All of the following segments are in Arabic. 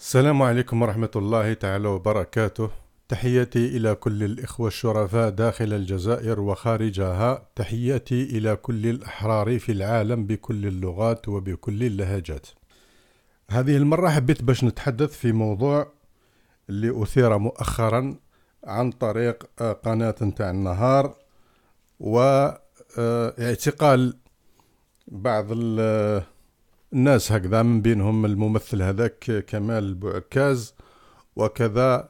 السلام عليكم ورحمة الله تعالى وبركاته تحياتي إلى كل الإخوة الشرفاء داخل الجزائر وخارجها تحياتي إلى كل الأحرار في العالم بكل اللغات وبكل اللهجات هذه المرة حبيت باش نتحدث في موضوع اللي أثير مؤخرا عن طريق آه، قناة نتاع النهار واعتقال آه، بعض الناس هكذا من بينهم الممثل هذاك كمال بوعكاز وكذا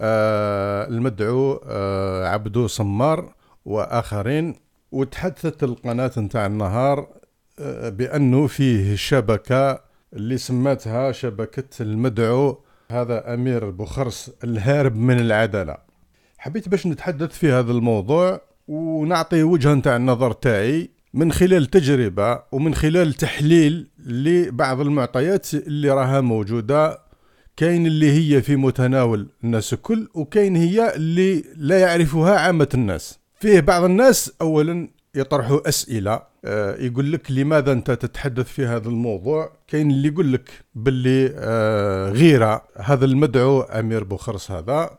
آه، المدعو آه، عبدو سمار وآخرين وتحدثت القناة نتاع النهار آه، بأنه فيه شبكة اللي سماتها شبكة المدعو هذا أمير بوخرس الهارب من العدالة حبيت باش نتحدث في هذا الموضوع ونعطي وجهة نتاع النظر تاعي من خلال تجربة ومن خلال تحليل لبعض المعطيات اللي راها موجودة كاين اللي هي في متناول الناس الكل وكاين هي اللي لا يعرفها عامة الناس فيه بعض الناس أولا يطرحوا أسئلة آه، يقول لك لماذا أنت تتحدث في هذا الموضوع كاين اللي يقول لك باللي آه، غيرة هذا المدعو أمير بوخرس هذا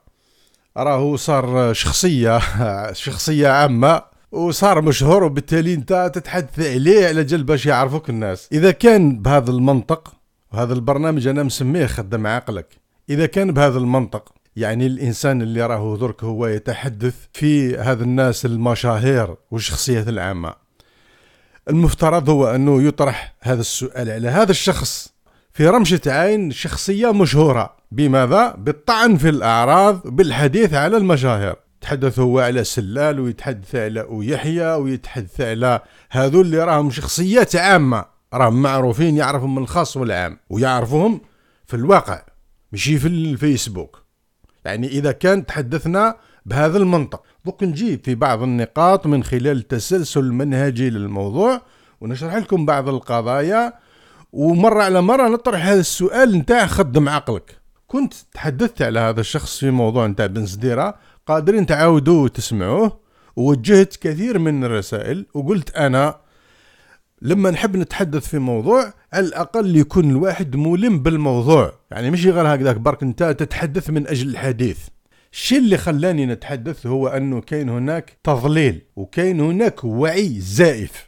راهو صار شخصية شخصية عامة وصار مشهور وبالتالي انت تتحدث عليه على جل باش يعرفوك الناس اذا كان بهذا المنطق وهذا البرنامج انا مسميه خدم عقلك اذا كان بهذا المنطق يعني الانسان اللي راهو درك هو يتحدث في هذا الناس المشاهير والشخصيات العامه المفترض هو انه يطرح هذا السؤال على هذا الشخص في رمشة عين شخصية مشهورة بماذا؟ بالطعن في الأعراض بالحديث على المشاهير يتحدث هو على سلال ويتحدث على ويحيى ويتحدث على هذو اللي راهم شخصيات عامه راهم معروفين يعرفهم من الخاص والعام ويعرفهم في الواقع ماشي في الفيسبوك يعني اذا كان تحدثنا بهذا المنطق دوك نجيب في بعض النقاط من خلال التسلسل المنهجي للموضوع ونشرح لكم بعض القضايا ومرة على مرة نطرح هذا السؤال نتاع خدم عقلك كنت تحدثت على هذا الشخص في موضوع نتاع بن قادرين تعاودوه وتسمعوه ووجهت كثير من الرسائل وقلت أنا لما نحب نتحدث في موضوع على الأقل يكون الواحد ملم بالموضوع يعني مش غير هكذاك برك أنت تتحدث من أجل الحديث الشيء اللي خلاني نتحدث هو أنه كاين هناك تضليل وكاين هناك وعي زائف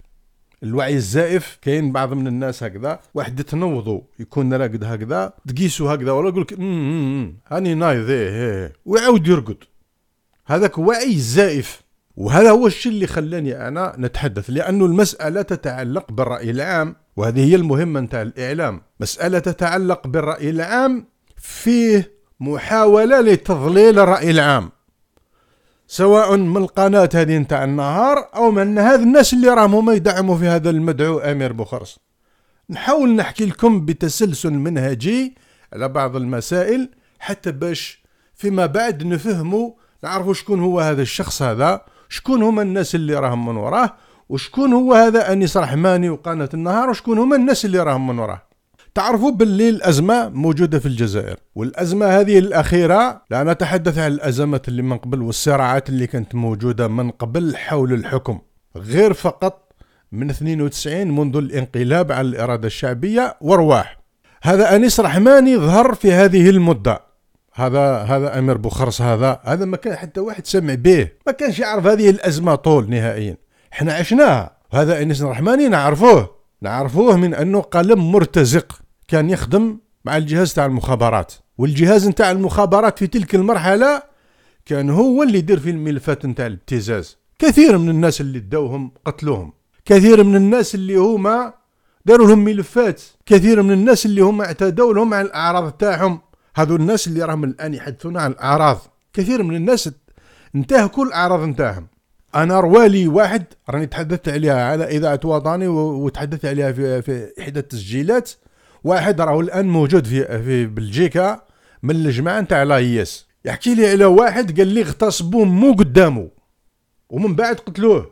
الوعي الزائف كاين بعض من الناس هكذا واحد تنوضوا يكون راقد هكذا تقيسوا هكذا ولا يقول لك هاني نايض ايه, إيه،, إيه. ويعاود يرقد هذاك وعي زائف وهذا هو الشيء اللي خلاني أنا نتحدث لأنه المسألة تتعلق بالرأي العام وهذه هي المهمة نتاع الإعلام مسألة تتعلق بالرأي العام فيه محاولة لتضليل الرأي العام سواء من القناة هذه نتاع النهار أو من هذا الناس اللي راهم هما يدعموا في هذا المدعو أمير بوخرس نحاول نحكي لكم بتسلسل منهجي على بعض المسائل حتى باش فيما بعد نفهموا تعرفوا شكون هو هذا الشخص هذا شكون هما الناس اللي راهم من وراه وشكون هو هذا انيس رحماني وقناه النهار وشكون هما الناس اللي راهم من وراه تعرفوا باللي الأزمة موجودة في الجزائر والأزمة هذه الأخيرة لا نتحدث عن الأزمات اللي من قبل والصراعات اللي كانت موجودة من قبل حول الحكم غير فقط من 92 منذ الانقلاب على الإرادة الشعبية وارواح هذا أنيس رحماني ظهر في هذه المدة هذا هذا امير بوخرس هذا هذا ما كان حتى واحد سمع به ما كانش يعرف هذه الازمه طول نهائيا احنا عشناها هذا انس الرحماني نعرفوه نعرفوه من انه قلم مرتزق كان يخدم مع الجهاز تاع المخابرات والجهاز نتاع المخابرات في تلك المرحله كان هو اللي يدير في الملفات نتاع الابتزاز كثير من الناس اللي داوهم قتلوهم كثير من الناس اللي هما داروا لهم ملفات كثير من الناس اللي هما اعتدوا لهم على الاعراض تاعهم هذو الناس اللي راهم الان يحدثون عن الاعراض كثير من الناس انتهى كل الاعراض نتاعهم انا روالي واحد راني تحدثت عليها على اذاعه وطني وتحدثت عليها في في احدى التسجيلات واحد راهو الان موجود في في بلجيكا من الجماعه نتاع لايس يحكي لي على واحد قال لي اغتصبوا مو قدامه ومن بعد قتلوه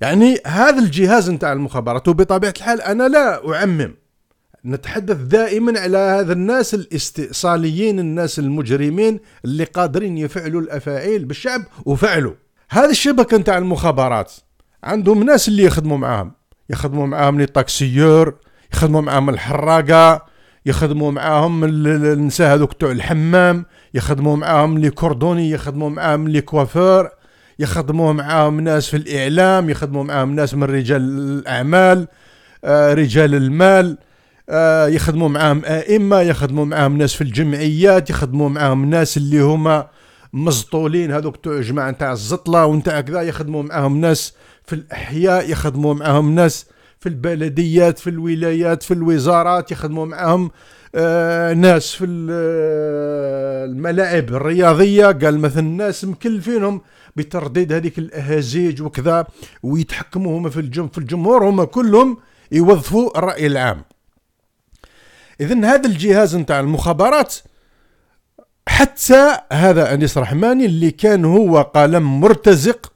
يعني هذا الجهاز نتاع المخابرات وبطبيعه الحال انا لا اعمم نتحدث دائما على هذا الناس الاستئصاليين الناس المجرمين اللي قادرين يفعلوا الافاعيل بالشعب وفعلوا هذه الشبكه نتاع المخابرات عندهم ناس اللي يخدموا معاهم يخدموا معاهم لي طاكسيور يخدموا معاهم الحراقه يخدموا معاهم النساء هذوك تاع الحمام يخدموا معاهم لي كوردوني يخدموا معاهم لي كوافور يخدموا معاهم ناس في الاعلام يخدموا معاهم ناس من رجال الاعمال آه، رجال المال آه، يخدموا معاهم ائمه يخدموا معاهم ناس في الجمعيات يخدموا معاهم ناس اللي هما مزطولين هذوك تاع جماعه نتاع الزطله ونتاع كذا يخدموا معاهم ناس في الاحياء يخدموا معاهم ناس في البلديات في الولايات في الوزارات يخدموا معاهم آه ناس في آه، الملاعب الرياضيه قال مثلا الناس مكلفينهم بترديد هذيك الاهازيج وكذا ويتحكموا هما في الجمهور هما كلهم يوظفوا الراي العام اذا هذا الجهاز نتاع المخابرات حتى هذا انيس رحماني اللي كان هو قلم مرتزق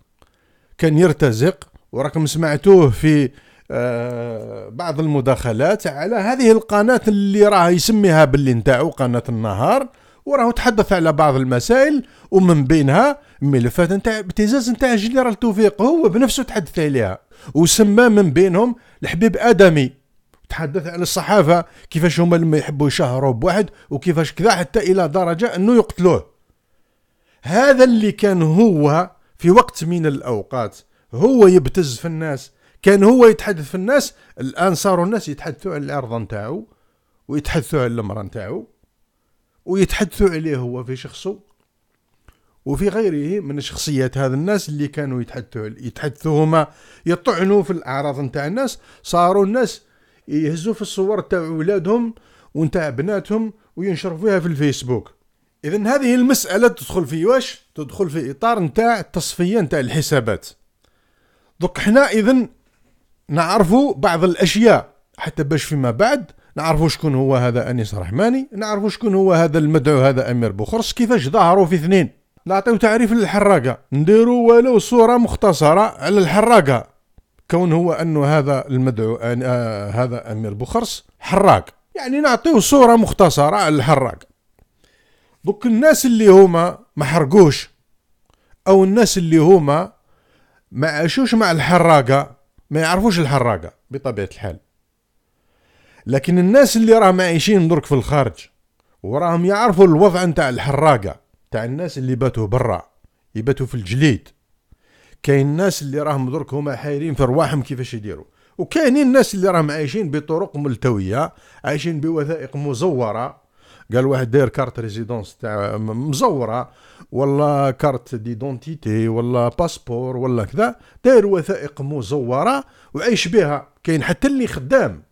كان يرتزق وراكم سمعتوه في آه، بعض المداخلات على هذه القناة اللي راه يسميها باللي نتاعو قناة النهار وراه تحدث على بعض المسائل ومن بينها ملفات نتاع ابتزاز نتاع جنرال توفيق هو بنفسه تحدث عليها وسمى من بينهم الحبيب ادمي تحدث عن الصحافه كيفاش هما لما يحبوا يشهروا بواحد وكيفاش كذا حتى الى درجه انه يقتلوه هذا اللي كان هو في وقت من الاوقات هو يبتز في الناس كان هو يتحدث في الناس الان صاروا الناس يتحدثوا على الارض نتاعو ويتحدثوا على المراه نتاعو ويتحدثوا عليه هو في شخصه وفي غيره من شخصيات هذا الناس اللي كانوا يتحدثوا يتحدثوا هما يطعنوا في الاعراض نتاع الناس صاروا الناس يهزوا في الصور تاع ولادهم ونتاع بناتهم وينشروا فيها في الفيسبوك اذا هذه المساله تدخل في واش تدخل في اطار نتاع التصفيه نتاع الحسابات دوك حنا اذا نعرفوا بعض الاشياء حتى باش فيما بعد نعرفوا شكون هو هذا انيس رحماني نعرفوا شكون هو هذا المدعو هذا امير بوخرس كيفاش ظهروا في اثنين نعطيو تعريف للحراقه نديروا ولو صوره مختصره على الحراقه كون هو انه هذا المدعو آه،, آه هذا امير بوخرس حراق يعني نعطيه صوره مختصره على الحراق دوك الناس اللي هما ما حرقوش او الناس اللي هما ما عاشوش مع الحراقه ما يعرفوش الحراقه بطبيعه الحال لكن الناس اللي راهم عايشين درك في الخارج وراهم يعرفوا الوضع نتاع الحراقه تاع الناس اللي باتوا برا يباتوا في الجليد كاين الناس اللي راهم درك هما حايرين في رواحهم كيفاش يديروا وكاينين الناس اللي راهم عايشين بطرق ملتويه عايشين بوثائق مزوره قال واحد داير كارت ريزيدونس تاع مزوره ولا كارت ديدونتيتي ولا باسبور ولا كذا داير وثائق مزوره وعايش بها كاين حتى اللي خدام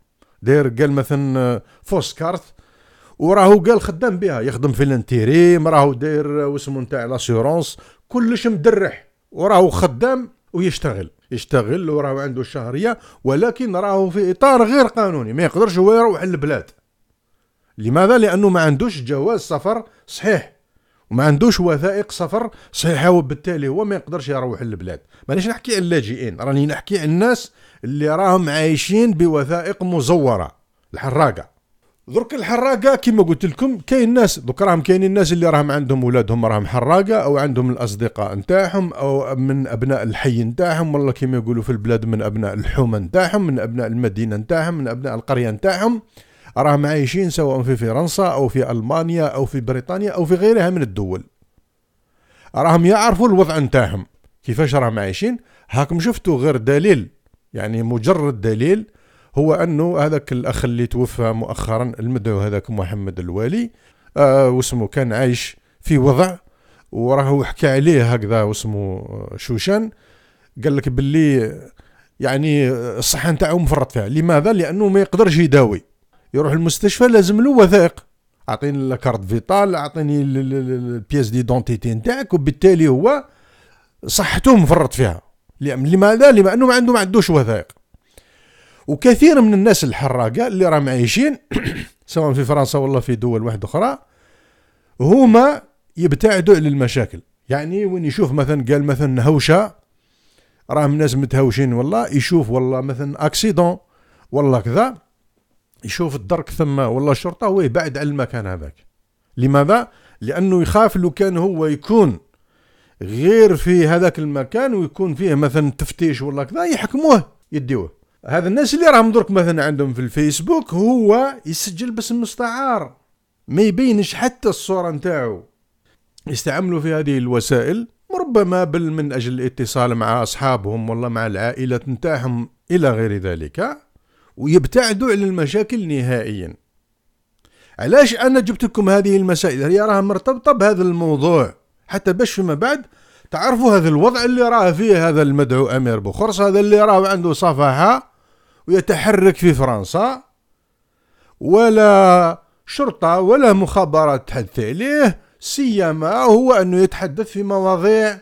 داير قال مثلا آه، فوس كارت وراهو قال خدام بها يخدم في الانتيريم راهو داير آه، واسمو نتاع لاسيورونس كلش مدرح وراه خدام ويشتغل يشتغل وراه عنده الشهريه ولكن راه في اطار غير قانوني ما يقدرش هو يروح للبلاد لماذا لانه ما عندوش جواز سفر صحيح وما عندوش وثائق سفر صحيحه وبالتالي هو ما يقدرش يروح للبلاد مانيش نحكي على اللاجئين راني نحكي على الناس اللي راهم عايشين بوثائق مزوره الحراقه درك الحراقه كما قلت لكم كاين ناس درك راهم كاينين الناس اللي راهم عندهم ولادهم راهم حراقه او عندهم الاصدقاء نتاعهم او من ابناء الحي نتاعهم ولا كما يقولوا في البلاد من ابناء الحومه نتاعهم من ابناء المدينه نتاعهم من ابناء القريه نتاعهم راهم عايشين سواء في فرنسا او في المانيا او في بريطانيا او في غيرها من الدول راهم يعرفوا الوضع نتاعهم كيفاش راهم عايشين هاكم شفتوا غير دليل يعني مجرد دليل هو انه هذاك الاخ اللي توفى مؤخرا المدعو هذاك محمد الوالي آه واسمه كان عايش في وضع وراهو حكى عليه هكذا واسمه آه، شوشان قال لك باللي يعني الصحه نتاعو مفرط فيها لماذا لانه ما يقدرش يداوي يروح المستشفى لازم له وثائق اعطيني الكارت فيتال اعطيني البياس ديدونتيتي نتاعك وبالتالي هو صحته مفرط فيها لماذا لانه ما عنده ما عندوش وثائق وكثير من الناس الحراقه اللي راهم عايشين سواء في فرنسا ولا في دول واحده اخرى هما يبتعدوا على المشاكل يعني وين يشوف مثلا قال مثلا هوشه راهم ناس متهاوشين والله يشوف والله مثلا اكسيدون والله كذا يشوف الدرك ثم والله الشرطه هو يبعد على المكان هذاك لماذا لانه يخاف لو كان هو يكون غير في هذاك المكان ويكون فيه مثلا تفتيش ولا كذا يحكموه يديوه هذا الناس اللي راهم درك مثلا عندهم في الفيسبوك هو يسجل باسم مستعار ما يبينش حتى الصوره نتاعو يستعملوا في هذه الوسائل ربما بل من اجل الاتصال مع اصحابهم والله مع العائله نتاعهم الى غير ذلك ويبتعدوا عن المشاكل نهائيا علاش انا جبت لكم هذه المسائل هي راها مرتبطه بهذا الموضوع حتى باش فيما بعد تعرفوا هذا الوضع اللي راه فيه هذا المدعو امير بوخرص هذا اللي راه عنده صفحه ويتحرك في فرنسا ولا شرطة ولا مخابرات تحدث عليه سيما هو أنه يتحدث في مواضيع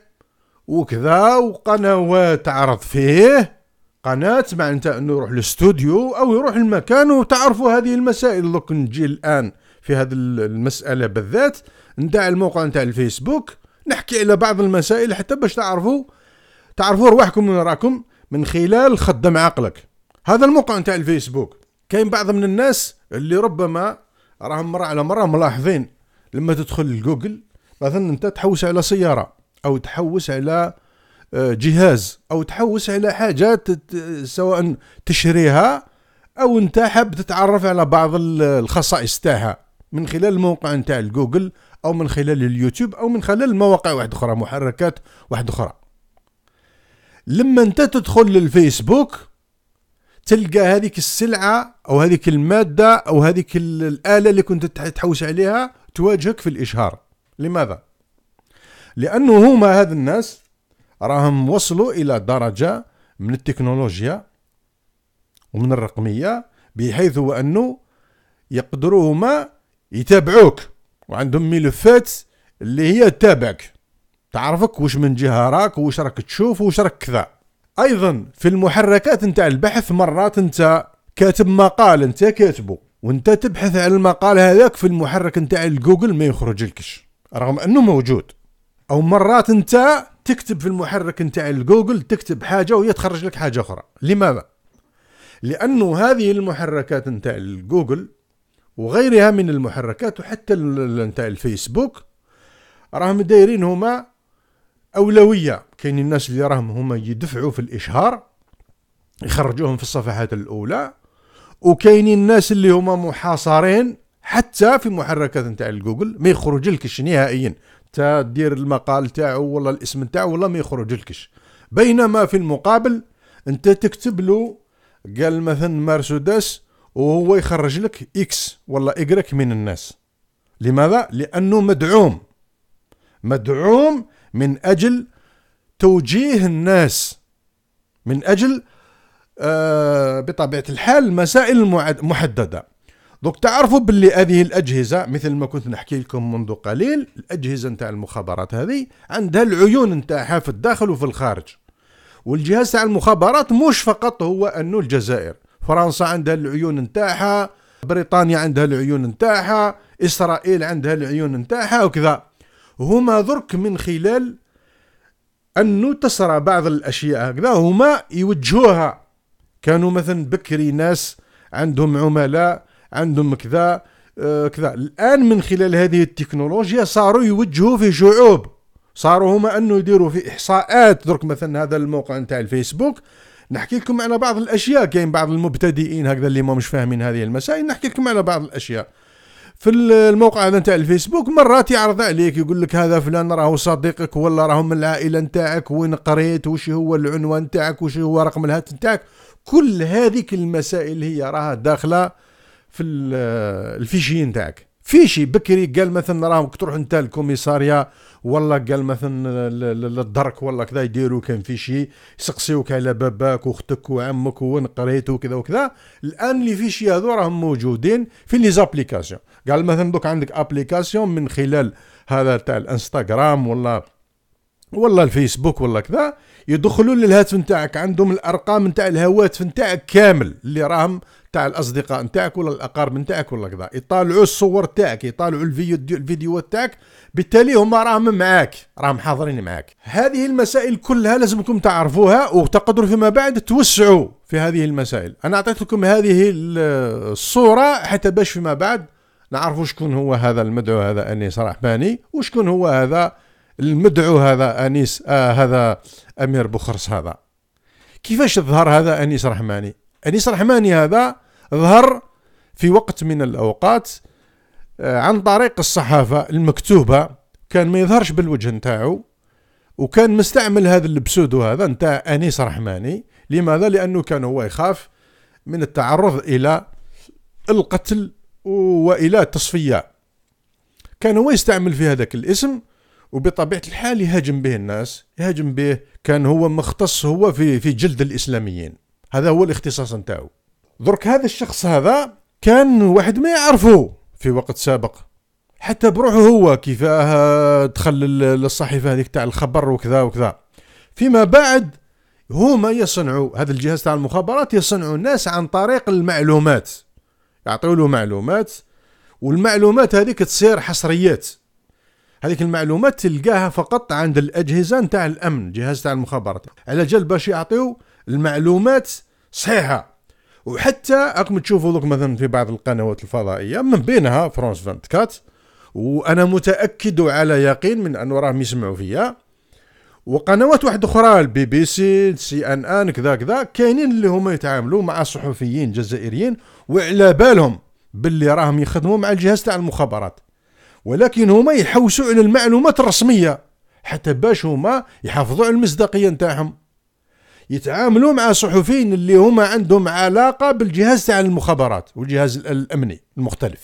وكذا وقنوات تعرض فيه قناة معناتها أنه يروح للاستوديو أو يروح لمكان وتعرفوا هذه المسائل لو نجي الآن في هذه المسألة بالذات ندع الموقع نتاع الفيسبوك نحكي على بعض المسائل حتى باش تعرفوا تعرفوا رواحكم من راكم من خلال خدم عقلك هذا الموقع نتاع الفيسبوك كاين بعض من الناس اللي ربما راهم مره على مره ملاحظين لما تدخل لجوجل مثلا انت تحوس على سياره او تحوس على آه، جهاز او تحوس على حاجات سواء تشريها او انت حاب تتعرف على بعض الخصائص تاعها من خلال الموقع نتاع الجوجل او من خلال اليوتيوب او من خلال مواقع واحده اخرى محركات واحده اخرى لما انت تدخل للفيسبوك تلقى هذيك السلعه او هذيك الماده او هذيك الاله اللي كنت تحوس عليها تواجهك في الاشهار لماذا لانه هما هذ الناس راهم وصلوا الى درجه من التكنولوجيا ومن الرقميه بحيث هو انه يقدروا هما يتابعوك وعندهم ملفات اللي هي تابعك تعرفك واش من جهه راك واش راك تشوف واش راك كذا ايضا في المحركات نتاع البحث مرات انت كاتب مقال انت كاتبه وانت تبحث على المقال هذاك في المحرك نتاع الجوجل ما يخرج لكش رغم انه موجود او مرات انت تكتب في المحرك نتاع الجوجل تكتب حاجه وهي تخرج لك حاجه اخرى لماذا لانه هذه المحركات نتاع الجوجل وغيرها من المحركات وحتى نتاع الفيسبوك راهم دايرين هما اولويه كاين الناس اللي راهم هما يدفعوا في الاشهار يخرجوهم في الصفحات الاولى وكاينين الناس اللي هما محاصرين حتى في محركات نتاع الجوجل ما يخرج لكش نهائيا تا دير المقال تاعو ولا الاسم تاعو ولا ما يخرج لكش بينما في المقابل انت تكتب له قال مثلا مرسيدس وهو يخرج لك اكس ولا اجرك من الناس لماذا لانه مدعوم مدعوم من اجل توجيه الناس من أجل آه، بطبيعة الحال مسائل محددة دوك تعرفوا باللي هذه الأجهزة مثل ما كنت نحكي لكم منذ قليل الأجهزة نتاع المخابرات هذه عندها العيون نتاعها في الداخل وفي الخارج والجهاز تاع المخابرات مش فقط هو أنه الجزائر فرنسا عندها العيون نتاعها بريطانيا عندها العيون نتاعها إسرائيل عندها العيون نتاعها وكذا هما درك من خلال أنه تسرى بعض الأشياء هكذا هما يوجهوها كانوا مثلا بكري ناس عندهم عملاء عندهم كذا آه، كذا الآن من خلال هذه التكنولوجيا صاروا يوجهوا في شعوب صاروا هما أنه يديروا في إحصاءات درك مثلا هذا الموقع نتاع الفيسبوك نحكي لكم على بعض الأشياء كاين بعض المبتدئين هكذا اللي ما مش فاهمين هذه المسائل نحكي لكم على بعض الأشياء في الموقع هذا نتاع الفيسبوك مرات يعرض عليك يقول لك هذا فلان راهو صديقك ولا راهو من العائله نتاعك وين قريت وش هو العنوان نتاعك وش هو رقم الهاتف نتاعك كل هذيك المسائل هي راها داخله في الفيشي نتاعك فيشي بكري قال مثلا راهم تروح انت الكوميساريا ولا قال مثلا للدرك ولا كذا يديروا كان فيشي يسقسيوك على باباك واختك وعمك وين قريت وكذا وكذا الان لي فيشي هذو راهم موجودين في لي زابليكاسيون قال مثلا دوك عندك ابليكاسيون من خلال هذا تاع الانستغرام ولا ولا الفيسبوك ولا كذا يدخلوا للهاتف نتاعك عندهم الارقام نتاع الهواتف نتاعك كامل اللي راهم تاع الاصدقاء نتاعك ولا الاقارب نتاعك ولا كذا يطالعوا الصور تاعك يطالعوا الفيديو الفيديوهات تاعك بالتالي هما راهم معاك راهم حاضرين معاك هذه المسائل كلها لازمكم تعرفوها وتقدروا فيما بعد توسعوا في هذه المسائل انا اعطيت لكم هذه الصوره حتى باش فيما بعد نعرفوا شكون هو هذا المدعو هذا أنيس رحماني وشكون هو هذا المدعو هذا أنيس آه هذا أمير بوخرس هذا كيفاش ظهر هذا أنيس رحماني أنيس رحماني هذا ظهر في وقت من الأوقات آه، عن طريق الصحافة المكتوبة كان ما يظهرش بالوجه نتاعو وكان مستعمل هذا البسودو هذا نتاع أنيس رحماني لماذا؟ لأنه كان هو يخاف من التعرض إلى القتل والى تصفيه كان هو يستعمل في هذاك الاسم وبطبيعه الحال يهاجم به الناس يهاجم به كان هو مختص هو في في جلد الاسلاميين هذا هو الاختصاص نتاعو درك هذا الشخص هذا كان واحد ما يعرفه في وقت سابق حتى بروحه هو كيفاه دخل للصحيفه هذيك تاع الخبر وكذا وكذا فيما بعد هما يصنعوا هذا الجهاز تاع المخابرات يصنعوا الناس عن طريق المعلومات يعطيو له معلومات والمعلومات هذيك تصير حصريات هذيك المعلومات تلقاها فقط عند الأجهزة نتاع الأمن جهاز تاع المخابرات على جال باش يعطيو المعلومات صحيحة وحتى راكم تشوفوا دوك مثلا في بعض القنوات الفضائية من بينها فرانس 24 وانا متاكد على يقين من انه راهم يسمعوا فيا وقنوات واحد اخرى البي بي سي سي ان ان كذا كذا كاينين اللي هما يتعاملوا مع صحفيين جزائريين وعلى بالهم باللي راهم يخدموا مع الجهاز تاع المخابرات ولكن هما يحوسوا على المعلومات الرسميه حتى باش هما يحافظوا على المصداقيه نتاعهم يتعاملوا مع صحفيين اللي هما عندهم علاقه بالجهاز تاع المخابرات والجهاز الامني المختلف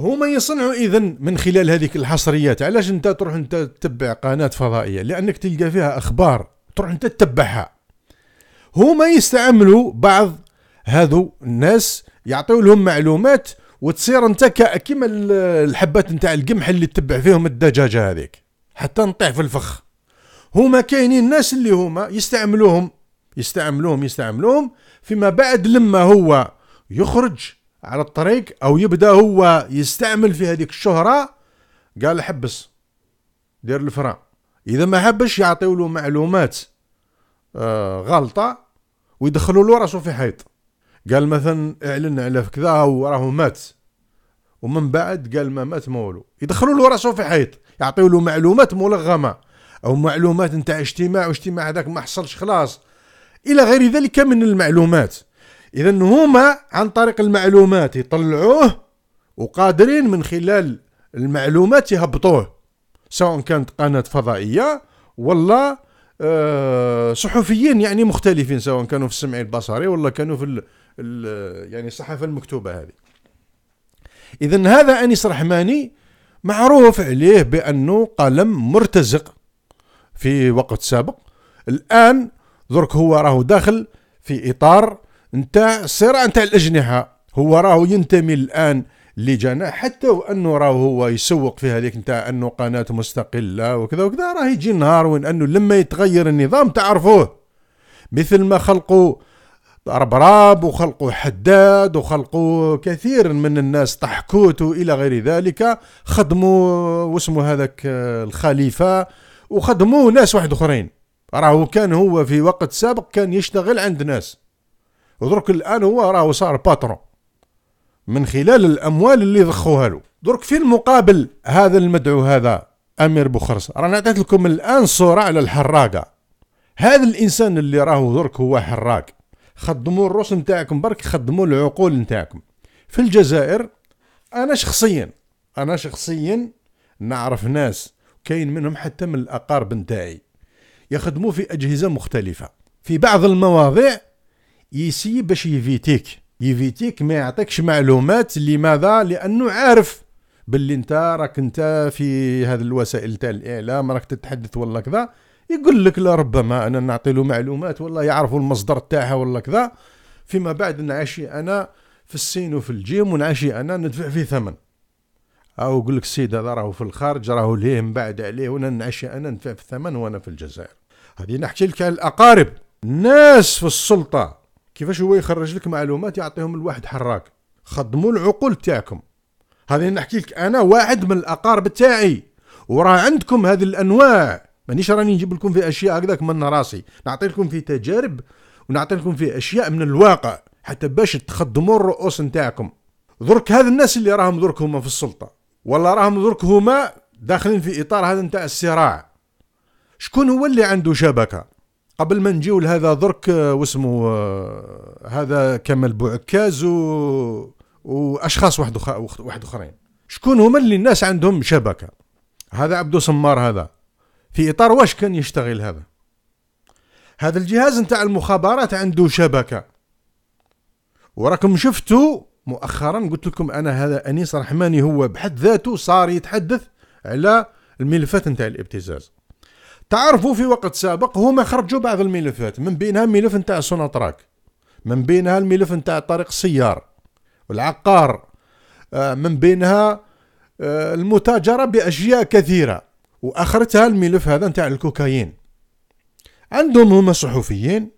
هما يصنعوا اذا من خلال هذيك الحصريات علاش انت تروح انت تتبع قناه فضائيه لانك تلقى فيها اخبار تروح انت تتبعها هما يستعملوا بعض هذو الناس يعطيو لهم معلومات وتصير انت كيما الحبات نتاع القمح اللي تتبع فيهم الدجاجه هذيك حتى نطيح في الفخ هما كاينين الناس اللي هما يستعملوهم يستعملوهم يستعملوهم فيما بعد لما هو يخرج على الطريق او يبدا هو يستعمل في هذيك الشهره قال حبس دير الفران اذا ما حبش يعطيو له معلومات آه غلطه ويدخلوا له راسه في حيط قال مثلا اعلن على كذا وراه مات ومن بعد قال ما مات مولو يدخلوا له راسه في حيط يعطيو له معلومات ملغمه او معلومات نتاع اجتماع واجتماع هذاك ما حصلش خلاص الى غير ذلك من المعلومات اذا هما عن طريق المعلومات يطلعوه وقادرين من خلال المعلومات يهبطوه سواء كانت قناه فضائيه ولا أه صحفيين يعني مختلفين سواء كانوا في السمع البصري ولا كانوا في الـ الـ يعني الصحافه المكتوبه هذه اذا هذا انيس رحماني معروف عليه بانه قلم مرتزق في وقت سابق الان درك هو راه داخل في اطار نتاع الصراع نتاع الأجنحة هو راهو ينتمي الآن لجناح حتى وأنه راهو هو يسوق فيها هذيك نتاع أنه قناة مستقلة وكذا وكذا راه يجي نهار وين أنه لما يتغير النظام تعرفوه مثل ما خلقوا ربراب وخلقوا حداد وخلقوا كثير من الناس طحكوت إلى غير ذلك خدموا واسمه هذاك الخليفة وخدموا ناس واحد أخرين راهو كان هو في وقت سابق كان يشتغل عند ناس ودرك الان هو راه صار باترون من خلال الاموال اللي ضخوها له درك في المقابل هذا المدعو هذا امير بوخرس رانا عطيت لكم الان صوره على الحراقه هذا الانسان اللي راهو درك هو حراق خدموا الروس نتاعكم برك خدموا العقول نتاعكم في الجزائر انا شخصيا انا شخصيا نعرف ناس كاين منهم حتى من الاقارب نتاعي يخدموا في اجهزه مختلفه في بعض المواضيع يسي باش يفيتيك يفيتيك ما يعطيكش معلومات لماذا لانه عارف باللي انت راك انت في هذه الوسائل تاع الاعلام راك تتحدث ولا كذا يقول لك لا ربما انا نعطي له معلومات ولا يعرفوا المصدر تاعها ولا كذا فيما بعد نعشي انا في السين وفي الجيم ونعشي انا ندفع فيه ثمن او يقول لك السيد هذا راهو في الخارج راهو ليه من بعد عليه وانا نعشي انا ندفع في الثمن وانا في الجزائر هذه نحكي لك على الاقارب الناس في السلطه كيفاش هو يخرج لك معلومات يعطيهم لواحد حراك خدموا العقول تاعكم هذه نحكي لك انا واحد من الاقارب تاعي وراه عندكم هذه الانواع مانيش راني نجيب لكم في اشياء هكذاك من راسي نعطي لكم في تجارب ونعطي لكم في اشياء من الواقع حتى باش تخدموا الرؤوس نتاعكم درك هذا الناس اللي راهم درك هما في السلطه ولا راهم درك هما داخلين في اطار هذا نتاع الصراع شكون هو اللي عنده شبكه قبل ما نجيو لهذا درك آه، واسمو آه، هذا كمال بوعكاز و... واشخاص واحد وخ... واحد اخرين شكون هما اللي الناس عندهم شبكه هذا عبدو سمار هذا في اطار واش كان يشتغل هذا هذا الجهاز نتاع المخابرات عنده شبكه وراكم شفتوا مؤخرا قلت لكم انا هذا انيس رحماني هو بحد ذاته صار يتحدث على الملفات نتاع الابتزاز تعرفوا في وقت سابق هما خرجوا بعض الملفات من بينها ملف نتاع سوناطراك من بينها الملف نتاع طريق السيار والعقار آه، من بينها آه، المتاجرة بأشياء كثيرة وآخرتها الملف هذا نتاع الكوكايين عندهم هما صحفيين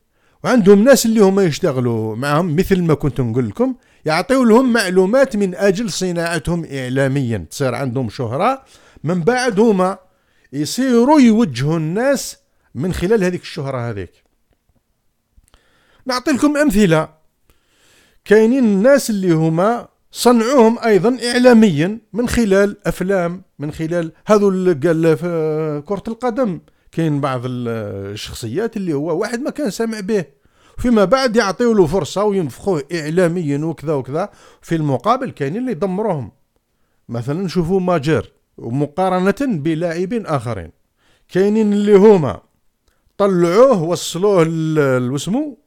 وعندهم ناس اللي هما يشتغلوا معهم مثل ما كنت نقول لكم يعطيو لهم معلومات من أجل صناعتهم إعلاميا تصير عندهم شهرة من بعد هما يصيروا يوجهوا الناس من خلال هذيك الشهرة هذيك نعطي لكم أمثلة كاينين الناس اللي هما صنعوهم أيضا إعلاميا من خلال أفلام من خلال هذو قال كرة القدم كاين بعض الشخصيات اللي هو واحد ما كان سامع به فيما بعد يعطيوا له فرصة وينفخوه إعلاميا وكذا وكذا في المقابل كاينين اللي يدمروهم مثلا شوفوا ماجر مقارنة بلاعبين آخرين كاينين اللي هما طلعوه وصلوه لوسمو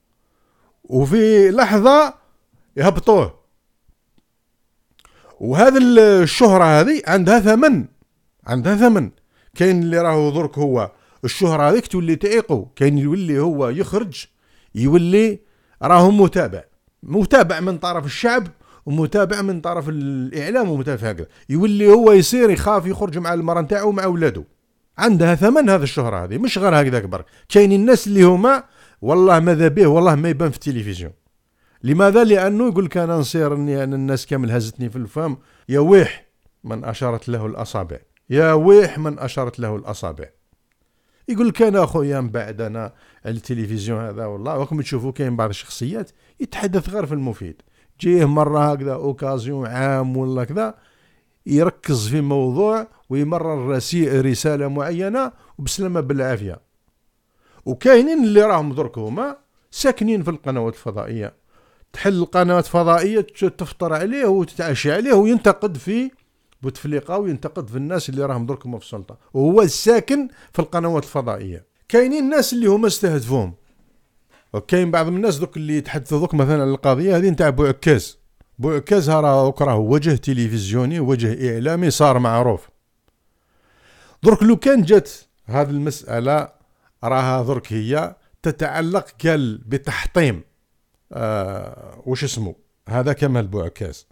وفي لحظة يهبطوه وهذا الشهرة هذه عندها ثمن عندها ثمن كاين اللي راهو درك هو الشهرة هذيك تولي تعيقو كاين يولي هو يخرج يولي راهو متابع متابع من طرف الشعب ومتابع من طرف الاعلام ومتابع هكذا يولي هو يصير يخاف يخرج مع المراه نتاعو ومع ولاده عندها ثمن هذا الشهره هذه مش غير هكذاك برك كاين الناس اللي هما والله ماذا به والله ما يبان في التلفزيون لماذا لانه يقول لك انا نصير اني انا الناس كامل هزتني في الفم يا ويح من اشارت له الاصابع يا ويح من اشارت له الاصابع يقول لك انا اخويا من بعد انا التلفزيون هذا والله راكم تشوفوا كاين بعض الشخصيات يتحدث غير في المفيد جيه مرة هكذا اوكازيون عام ولا كذا يركز في موضوع ويمرر رسالة معينة وبسلامة بالعافية وكاينين اللي راهم درك هما ساكنين في القنوات الفضائية تحل القنوات الفضائية تفطر عليه وتتعشى عليه وينتقد في بوتفليقة وينتقد في الناس اللي راهم درك هما في السلطة وهو ساكن في القنوات الفضائية كاينين الناس اللي هما استهدفوهم كاين بعض الناس دوك اللي يتحدثوا دوك مثلا على القضيه هذه نتاع بوعكاز بوعكاز راه راه وجه تلفزيوني وجه اعلامي صار معروف درك لو كان جات هذه المساله راها درك هي تتعلق قال بتحطيم آه وش اسمه هذا كمال بوعكاز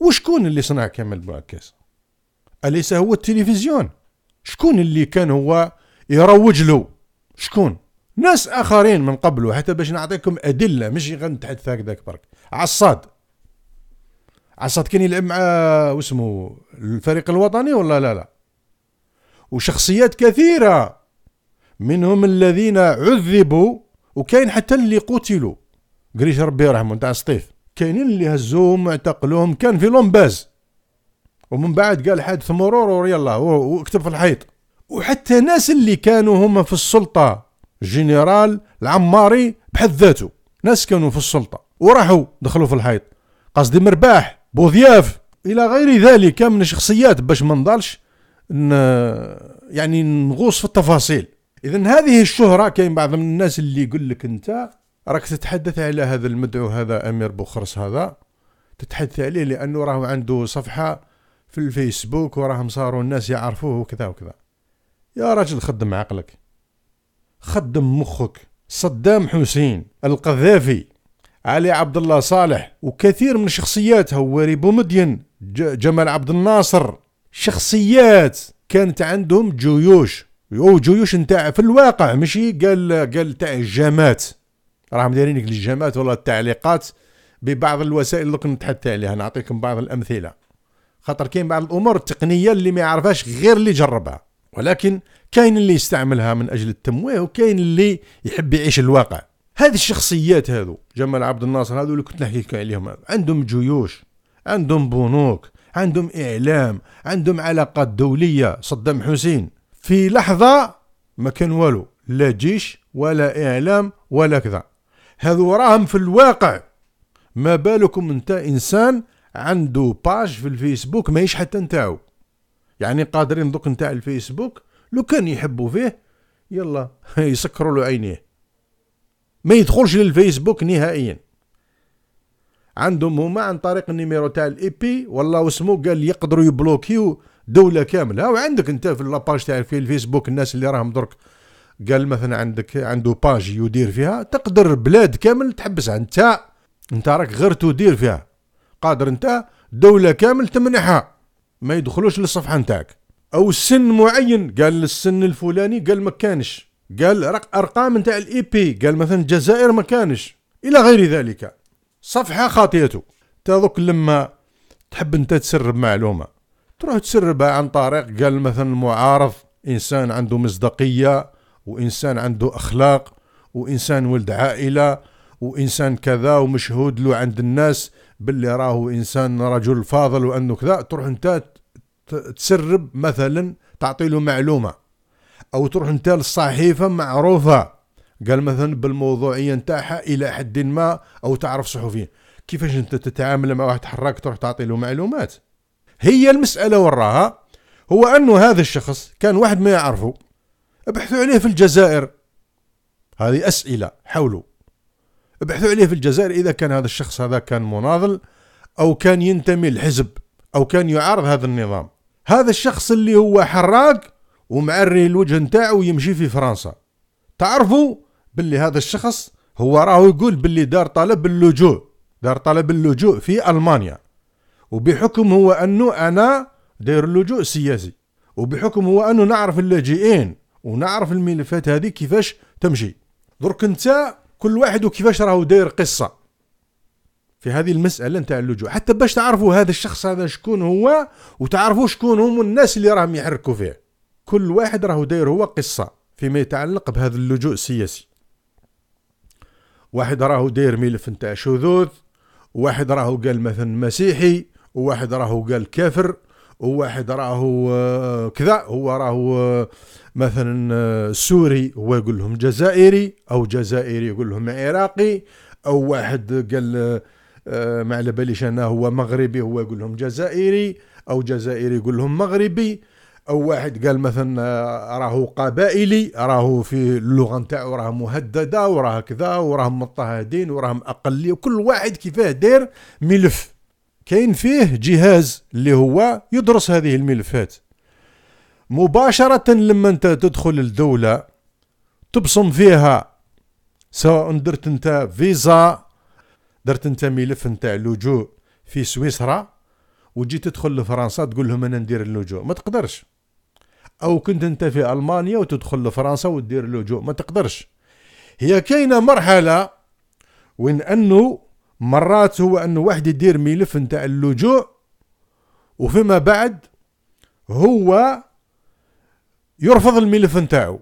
وشكون اللي صنع كمال بوعكاز اليس هو التلفزيون شكون اللي كان هو يروج له شكون ناس اخرين من قبله حتى باش نعطيكم ادله مش غنتحدث هكذاك برك عصاد عصاد كان يلعب مع آه، واسمه الفريق الوطني ولا لا لا وشخصيات كثيره منهم الذين عذبوا وكاين حتى اللي قتلوا قريش ربي يرحمه نتاع سطيف كاينين اللي هزوهم واعتقلوهم كان في لومباز ومن بعد قال حادث مرور ويلا وكتب في الحيط وحتى ناس اللي كانوا هما في السلطه جنرال العماري بحد ذاته ناس كانوا في السلطه وراحوا دخلوا في الحيط قصدي مرباح بوضياف الى غير ذلك من الشخصيات باش ما نضلش يعني نغوص في التفاصيل اذا هذه الشهره كاين بعض من الناس اللي يقول لك انت راك تتحدث على هذا المدعو هذا امير بوخرس هذا تتحدث عليه لانه راه عنده صفحه في الفيسبوك وراهم صاروا الناس يعرفوه وكذا وكذا يا راجل خدم عقلك خدم مخك صدام حسين القذافي علي عبد الله صالح وكثير من شخصيات هواري بومدين جمال عبد الناصر شخصيات كانت عندهم جيوش او جيوش نتاع في الواقع ماشي قال قال تاع الجامات راهم دايرين الجامات ولا التعليقات ببعض الوسائل اللي كنت نتحدث عليها نعطيكم بعض الامثله خاطر كاين بعض الامور التقنيه اللي ما يعرفهاش غير اللي جربها ولكن كاين اللي يستعملها من اجل التمويه وكاين اللي يحب يعيش الواقع هذه الشخصيات هذو جمال عبد الناصر هذو اللي كنت نحكي لكم عليهم عندهم جيوش عندهم بنوك عندهم اعلام عندهم علاقات دوليه صدام حسين في لحظه ما كان والو لا جيش ولا اعلام ولا كذا هذو راهم في الواقع ما بالكم انت انسان عنده باج في الفيسبوك ما حتى نتاعو يعني قادرين دوك نتاع الفيسبوك لو كان يحبوا فيه يلا يسكروا له عينيه ما يدخلش للفيسبوك نهائيا عندهم هما عن طريق النيميرو تاع الايبي والله واسمو قال يقدروا يبلوكيو دوله كامله وعندك انت في لاباج تاع في الفيسبوك الناس اللي راهم درك قال مثلا عندك عنده باج يدير فيها تقدر بلاد كامل تحبسها انت انت راك غير تدير فيها قادر انت دوله كامل تمنحها ما يدخلوش للصفحه نتاعك او سن معين قال السن الفلاني قال ما كانش قال ارقام نتاع الاي بي قال مثلا الجزائر ما كانش الى غير ذلك صفحه خاطيته تذوق لما تحب انت تسرب معلومه تروح تسربها عن طريق قال مثلا معارف انسان عنده مصداقيه وانسان عنده اخلاق وانسان ولد عائله وانسان كذا ومشهود له عند الناس باللي راهو انسان رجل فاضل وانه كذا تروح انت تسرب مثلا تعطي له معلومه او تروح انت للصحيفه معروفه قال مثلا بالموضوعيه نتاعها الى حد ما او تعرف صحفيين كيفاش انت تتعامل مع واحد حراك تروح تعطي له معلومات هي المساله وراها هو انه هذا الشخص كان واحد ما يعرفه ابحثوا عليه في الجزائر هذه اسئله حوله ابحثوا عليه في الجزائر إذا كان هذا الشخص هذا كان مناضل أو كان ينتمي لحزب أو كان يعارض هذا النظام هذا الشخص اللي هو حراق ومعري الوجه نتاعو ويمشي في فرنسا تعرفوا باللي هذا الشخص هو راهو يقول باللي دار طلب اللجوء دار طلب اللجوء في ألمانيا وبحكم هو أنه أنا داير اللجوء سياسي وبحكم هو أنه نعرف اللاجئين ونعرف الملفات هذه كيفاش تمشي درك انت كل واحد وكيفاش راهو داير قصه في هذه المساله نتاع اللجوء حتى باش تعرفوا هذا الشخص هذا شكون هو وتعرفوا شكون هم الناس اللي راهم يحركوا فيه كل واحد راهو داير هو قصه فيما يتعلق بهذا اللجوء السياسي واحد راهو داير ملف نتاع شذوذ واحد راهو قال مثلا مسيحي وواحد راهو قال كافر وواحد راهو آه، كذا هو راهو آه، مثلا آه، سوري هو يقول لهم جزائري او جزائري يقول لهم عراقي او واحد قال ما على باليش انا هو مغربي هو يقول لهم جزائري او جزائري يقول لهم مغربي او واحد قال مثلا راهو قبائلي راهو في اللغه نتاعو راه مهدده وراه كذا وراهم مضطهدين وراهم اقليه وكل واحد كيفاه داير ملف كاين فيه جهاز اللي هو يدرس هذه الملفات مباشرة لما انت تدخل الدولة تبصم فيها سواء درت انت فيزا درت انت ملف نتاع لجوء في سويسرا وتجي تدخل لفرنسا تقول لهم انا ندير اللجوء ما تقدرش او كنت انت في المانيا وتدخل لفرنسا وتدير اللجوء ما تقدرش هي كاينه مرحله وين انه مرات هو أنه واحد يدير ملف نتاع اللجوء وفيما بعد هو يرفض الملف نتاعو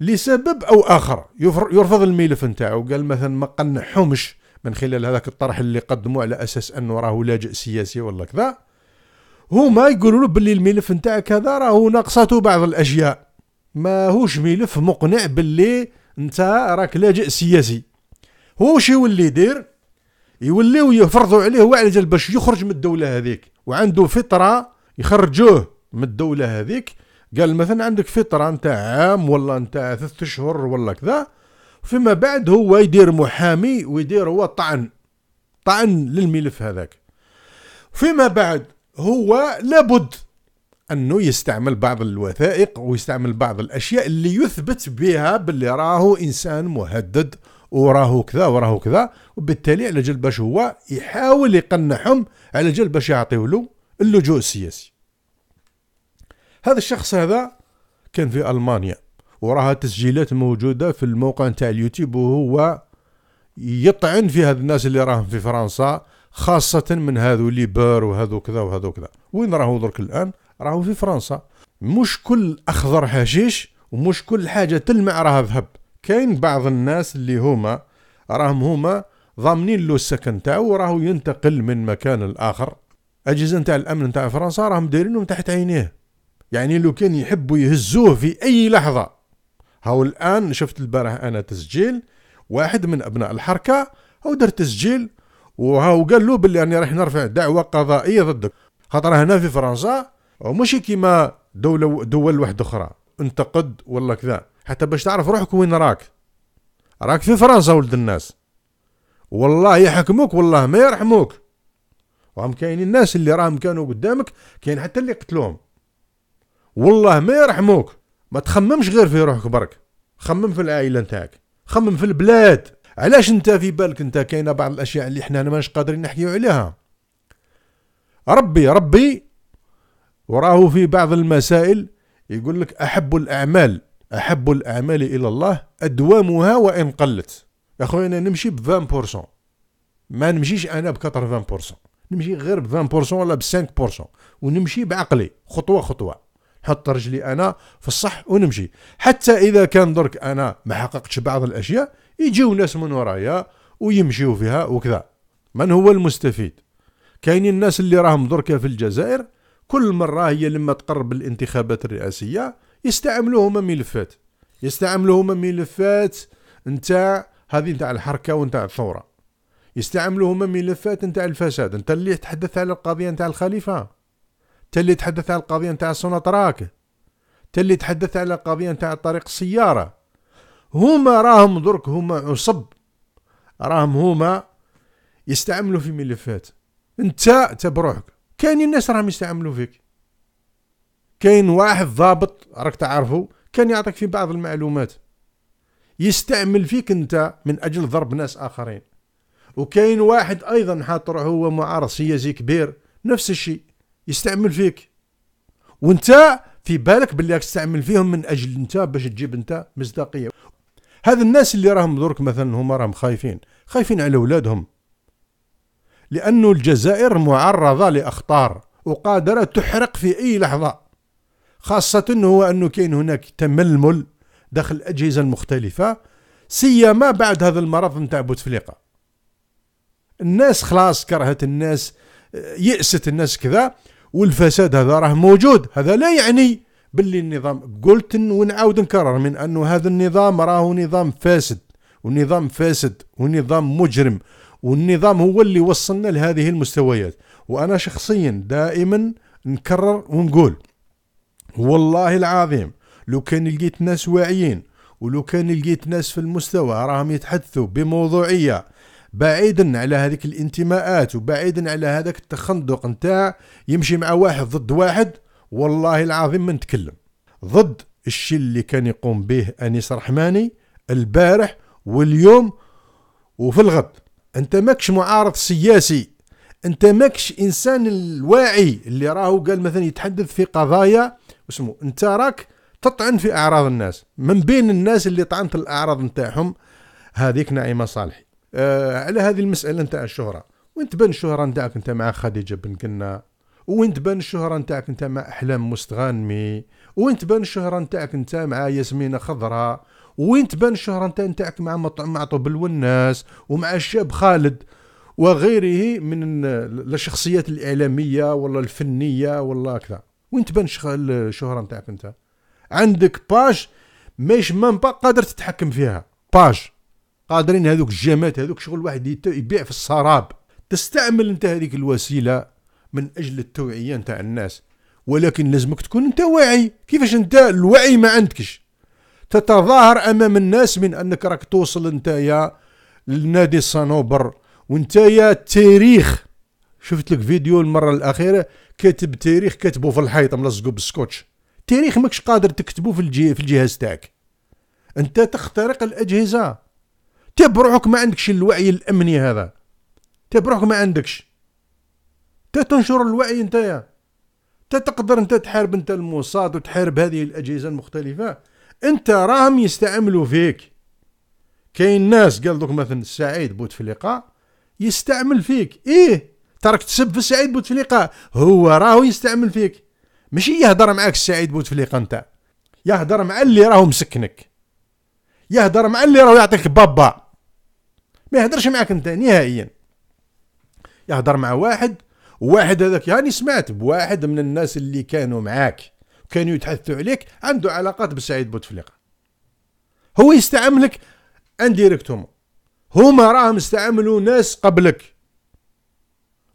لسبب أو آخر يرفض الملف نتاعو قال مثلا ما قنعهمش من خلال هذاك الطرح اللي قدموه على أساس أنه راه لاجئ سياسي ولا كذا هما يقولوا له باللي الملف نتاعك هذا راهو ناقصته بعض الأشياء ماهوش ملف مقنع باللي انت راك لاجئ سياسي هو شي يولي يدير يوليو يفرضوا عليه وعلى باش يخرج من الدوله هذيك وعنده فطره يخرجوه من الدوله هذيك قال مثلا عندك فطره نتاع عام ولا نتاع ثلاث اشهر ولا كذا فيما بعد هو يدير محامي ويدير هو طعن طعن للملف هذاك فيما بعد هو لابد انه يستعمل بعض الوثائق ويستعمل بعض الاشياء اللي يثبت بها باللي راهو انسان مهدد وراه كذا وراه كذا وبالتالي على جال باش هو يحاول يقنعهم على جال باش يعطيو له اللجوء السياسي هذا الشخص هذا كان في المانيا وراها تسجيلات موجوده في الموقع نتاع اليوتيوب وهو يطعن في هاد الناس اللي راهم في فرنسا خاصة من هذو ليبر وهذو كذا وهذو كذا وين راهو درك الآن راهو في فرنسا مش كل أخضر حشيش ومش كل حاجة تلمع راها ذهب كاين بعض الناس اللي هما راهم هما ضامنين له السكن تاعو وراهو ينتقل من مكان لآخر أجهزة نتاع الأمن نتاع فرنسا راهم دايرينهم تحت عينيه يعني لو كان يحبوا يهزوه في أي لحظة هاو الآن شفت البارح أنا تسجيل واحد من أبناء الحركة هاو دار تسجيل وهاو قال له باللي راني راح نرفع دعوة قضائية ضدك خاطر هنا في فرنسا ومشي كيما دولة دول واحدة أخرى انتقد ولا كذا حتى باش تعرف روحك وين راك راك في فرنسا ولد الناس والله يحكموك والله ما يرحموك وهم كاين الناس اللي راهم كانوا قدامك كاين حتى اللي قتلوهم والله ما يرحموك ما تخممش غير في روحك برك خمم في العائله نتاعك خمم في البلاد علاش انت في بالك انت كاينه بعض الاشياء اللي احنا ماناش قادرين نحكيو عليها ربي ربي وراه في بعض المسائل يقول لك احب الاعمال احب الاعمال الى الله ادوامها وان قلت يا خويا انا نمشي ب 20% ما نمشيش انا ب 80% نمشي غير ب 20% ولا ب 5% ونمشي بعقلي خطوه خطوه نحط رجلي انا في الصح ونمشي حتى اذا كان درك انا ما حققتش بعض الاشياء يجيو ناس من ورايا ويمشيو فيها وكذا من هو المستفيد كاينين الناس اللي راهم دركا في الجزائر كل مره هي لما تقرب الانتخابات الرئاسيه يستعملوا هما ملفات يستعملوا هما ملفات نتاع هذه نتاع الحركه ونتاع الثوره يستعملوا هما ملفات نتاع الفساد انت اللي تحدث على القضيه نتاع الخليفه انت اللي تحدث على القضيه نتاع السوناتراك انت اللي تحدث على القضيه نتاع طريق السياره هما راهم درك هما عصب راهم هما يستعملوا في ملفات انت تبروحك كاين الناس راهم يستعملوا فيك كاين واحد ضابط راك تعرفه كان يعطيك في بعض المعلومات يستعمل فيك انت من اجل ضرب ناس اخرين وكاين واحد ايضا حاط هو معارض سياسي كبير نفس الشيء يستعمل فيك وانت في بالك باللي راك تستعمل فيهم من اجل انت باش تجيب انت مصداقيه هذا الناس اللي راهم درك مثلا هما راهم خايفين خايفين على اولادهم لانه الجزائر معرضة لأخطار وقادرة تحرق في أي لحظة خاصة هو أنه كاين هناك تململ داخل الأجهزة المختلفة سيما بعد هذا المرض نتاع بوتفليقة الناس خلاص كرهت الناس يأست الناس كذا والفساد هذا راه موجود هذا لا يعني باللي النظام قلت ونعاود نكرر من أنه هذا النظام راهو نظام فاسد ونظام فاسد ونظام مجرم والنظام هو اللي وصلنا لهذه المستويات وأنا شخصيا دائما نكرر ونقول والله العظيم لو كان لقيت ناس واعيين ولو كان لقيت ناس في المستوى راهم يتحدثوا بموضوعيه بعيدا على هذيك الانتماءات وبعيدا على هذاك التخندق نتاع يمشي مع واحد ضد واحد والله العظيم ما نتكلم ضد الشيء اللي كان يقوم به انيس رحماني البارح واليوم وفي الغد انت ماكش معارض سياسي انت ماكش انسان الواعي اللي راهو قال مثلا يتحدث في قضايا اسمه انت راك تطعن في اعراض الناس من بين الناس اللي طعنت الاعراض نتاعهم هذيك نعيمه صالحي آه على هذه المساله نتاع الشهره وين تبان الشهره نتاعك انت مع خديجه بن كنا وين تبان الشهره نتاعك انت مع احلام مستغانمي وين تبان الشهره نتاعك انت مع ياسمينه خضراء وين تبان الشهره نتاعك مع مع طبل والناس ومع الشاب خالد وغيره من الشخصيات الاعلاميه ولا الفنيه ولا كذا وين تبان الشهره نتاعك انت عندك باج مش مام با قادر تتحكم فيها باج قادرين هذوك الجامات هذوك شغل واحد يبيع في السراب تستعمل انت هذيك الوسيله من اجل التوعيه نتاع الناس ولكن لازمك تكون انت واعي كيفاش انت الوعي ما عندكش تتظاهر امام الناس من انك راك توصل انت يا لنادي الصنوبر وانت يا التاريخ شفت لك فيديو المره الاخيره كاتب تاريخ كاتبه في الحيط ملصقه بالسكوتش تاريخ ماكش قادر تكتبه في الجي في الجهاز تاعك انت تخترق الاجهزه انت بروحك ما عندكش الوعي الامني هذا انت بروحك ما عندكش انت تنشر الوعي انت انت تقدر انت تحارب انت الموساد وتحارب هذه الاجهزه المختلفه انت راهم يستعملوا فيك كاين ناس قال دوك مثلا سعيد بوتفليقه يستعمل فيك ايه ترك تسب في سعيد بوتفليقه هو راهو يستعمل فيك ماشي يهضر معاك سعيد بوتفليقه انت يهضر مع اللي راهو مسكنك يهضر مع اللي راهو يعطيك بابا ما يهضرش معاك انت نهائيا يهضر مع واحد واحد هذاك يعني سمعت بواحد من الناس اللي كانوا معاك كانوا يتحدثوا عليك عنده علاقات بسعيد بوتفليقه هو يستعملك انديريكتوم هما راهم استعملوا ناس قبلك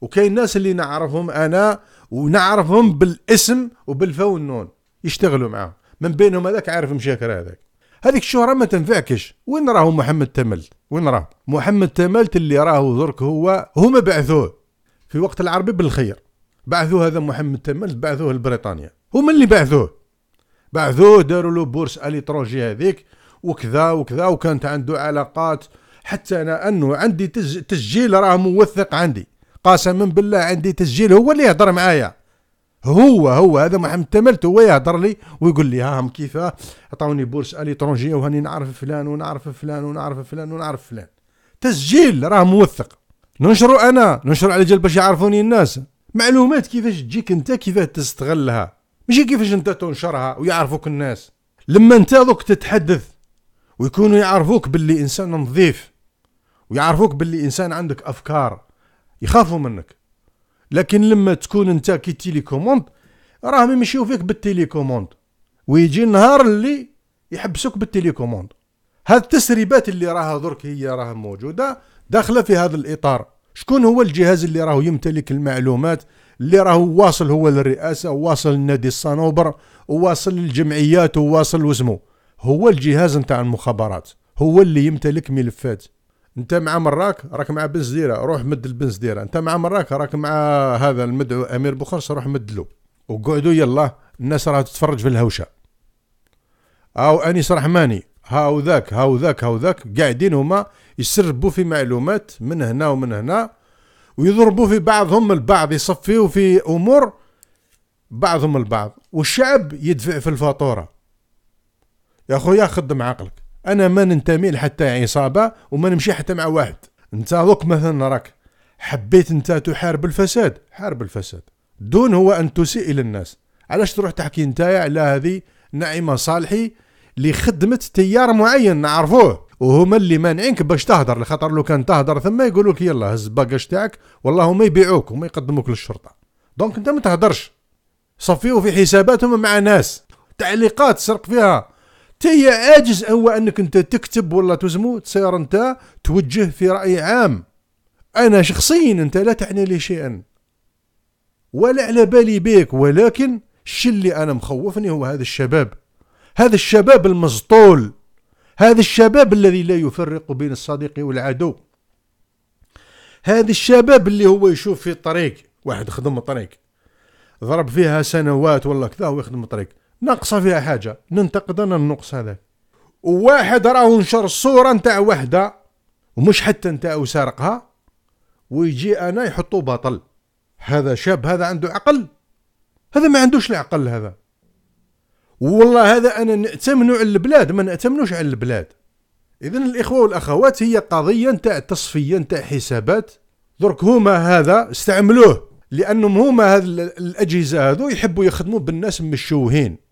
وكاين الناس اللي نعرفهم انا ونعرفهم بالاسم والنون يشتغلوا معاهم من بينهم هذاك عارف مشاكر هذاك هذيك الشهرة ما تنفعكش وين راهو محمد تملت وين راهو محمد تملت اللي راهو درك هو هما بعثوه في وقت العربي بالخير بعثوه هذا محمد تملت بعثوه لبريطانيا هما اللي بعثوه بعثوه داروا له بورس اليتروجي هذيك وكذا وكذا وكانت عنده علاقات حتى انا انه عندي تسجيل راه موثق عندي قسما بالله عندي تسجيل هو اللي يهضر معايا هو هو هذا محمد تملت هو يهضر لي ويقول لي هاهم كيف عطوني بورس اليترونجي وهاني نعرف فلان ونعرف فلان ونعرف فلان ونعرف فلان تسجيل راه موثق ننشرو انا ننشر على جال باش يعرفوني الناس معلومات كيفاش تجيك انت كيفاش تستغلها ماشي كيفاش انت تنشرها ويعرفوك الناس لما انت دوك تتحدث ويكونوا يعرفوك باللي انسان نظيف ويعرفوك باللي انسان عندك افكار يخافوا منك لكن لما تكون انت كي تيليكوموند راهم يمشيو فيك بالتيليكوموند ويجي النهار اللي يحبسوك بالتيليكوموند هذه التسريبات اللي راها درك هي راها موجوده داخله في هذا الاطار شكون هو الجهاز اللي راهو يمتلك المعلومات اللي راهو واصل هو للرئاسه واصل لنادي الصنوبر واصل للجمعيات وواصل وسمو هو الجهاز نتاع المخابرات هو اللي يمتلك ملفات انت مع مراك راك مع بن زديره روح مد البن زديره انت مع مراك راك مع هذا المدعو امير بوخرس روح مد له وقعدوا يلا الناس راه تتفرج في الهوشه او انيس رحماني هاو ذاك هاو ذاك هاو ذاك قاعدين هما يسربوا في معلومات من هنا ومن هنا ويضربوا في بعضهم البعض يصفيوا في امور بعضهم البعض والشعب يدفع في الفاتوره يا خويا خدم عقلك انا ما ننتمي لحتى عصابه وما نمشي حتى مع واحد انت دوك مثلا راك حبيت انت تحارب الفساد حارب الفساد دون هو ان تسيء الى الناس علاش تروح تحكي انت على هذه نعيمه صالحي لخدمة تيار معين نعرفوه وهما اللي مانعينك باش تهدر لخاطر لو كان تهدر ثم لك يلا هز الباكاج تاعك والله هما يبيعوك وما يقدموك للشرطه دونك انت ما تهدرش صفيو في حساباتهم مع ناس تعليقات سرق فيها حتى هي عاجز هو انك انت تكتب ولا تزمو تصير انت توجه في راي عام انا شخصيا انت لا تعني لي شيئا ولا على بالي بيك ولكن الشي اللي انا مخوفني هو هذا الشباب هذا الشباب المزطول هذا الشباب الذي لا يفرق بين الصديق والعدو هذا الشباب اللي هو يشوف في الطريق واحد خدم طريق ضرب فيها سنوات ولا كذا ويخدم الطريق ناقصه فيها حاجه ننتقد انا النقص هذاك وواحد راه نشر صوره نتاع وحده ومش حتى نتاعو سارقها ويجي انا يحطو باطل هذا شاب هذا عنده عقل هذا ما عندوش العقل هذا والله هذا انا نأتمنو على البلاد ما نأتمنوش على البلاد اذا الاخوه والاخوات هي قضيه نتاع تصفيه نتاع حسابات درك هما هذا استعملوه لانهم هما هذ الاجهزه هذو يحبوا يخدموا بالناس مشوهين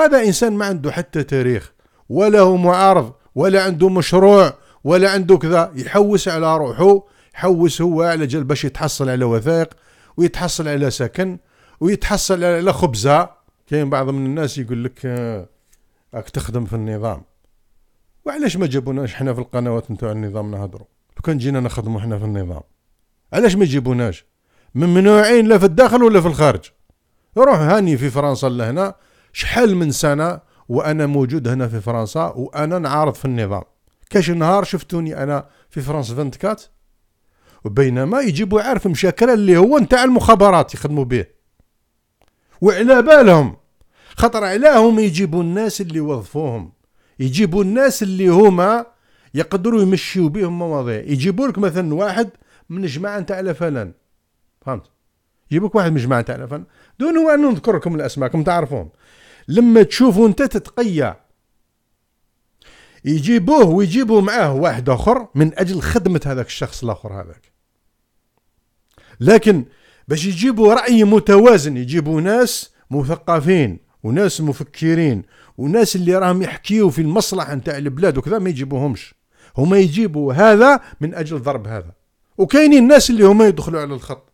هذا إنسان ما عنده حتى تاريخ ولا هو معارض ولا عنده مشروع ولا عنده كذا يحوس على روحه يحوس هو على جل باش يتحصل على وثائق ويتحصل على سكن ويتحصل على خبزة كاين بعض من الناس يقول لك آه، راك تخدم في النظام وعلاش ما جابوناش حنا في القنوات نتاع النظام نهضروا لو كان جينا نخدموا حنا في النظام علاش ما يجيبوناش ممنوعين لا في الداخل ولا في الخارج روح هاني في فرنسا لهنا شحال من سنه وانا موجود هنا في فرنسا وانا نعارض في النظام كاش نهار شفتوني انا في فرنسا 24 وبينما يجيبوا عارف مشاكل اللي هو نتاع المخابرات يخدموا به وعلى بالهم خطر علاهم يجيبوا الناس اللي وظفوهم يجيبوا الناس اللي هما يقدروا يمشيوا بهم مواضيع يجيبوا لك مثلا واحد من جماعه نتاع فلان فهمت يجيبوك واحد من جماعه نتاع فلان دون هو ان نذكركم الاسماء كم تعرفون لما تشوفه انت تتقيا يجيبوه ويجيبوا معاه واحد اخر من اجل خدمه هذاك الشخص الاخر هذاك لكن باش يجيبوا راي متوازن يجيبوا ناس مثقفين وناس مفكرين وناس اللي راهم يحكيو في المصلحه نتاع البلاد وكذا ما يجيبوهمش هما يجيبوا هذا من اجل ضرب هذا وكاينين الناس اللي هما يدخلوا على الخط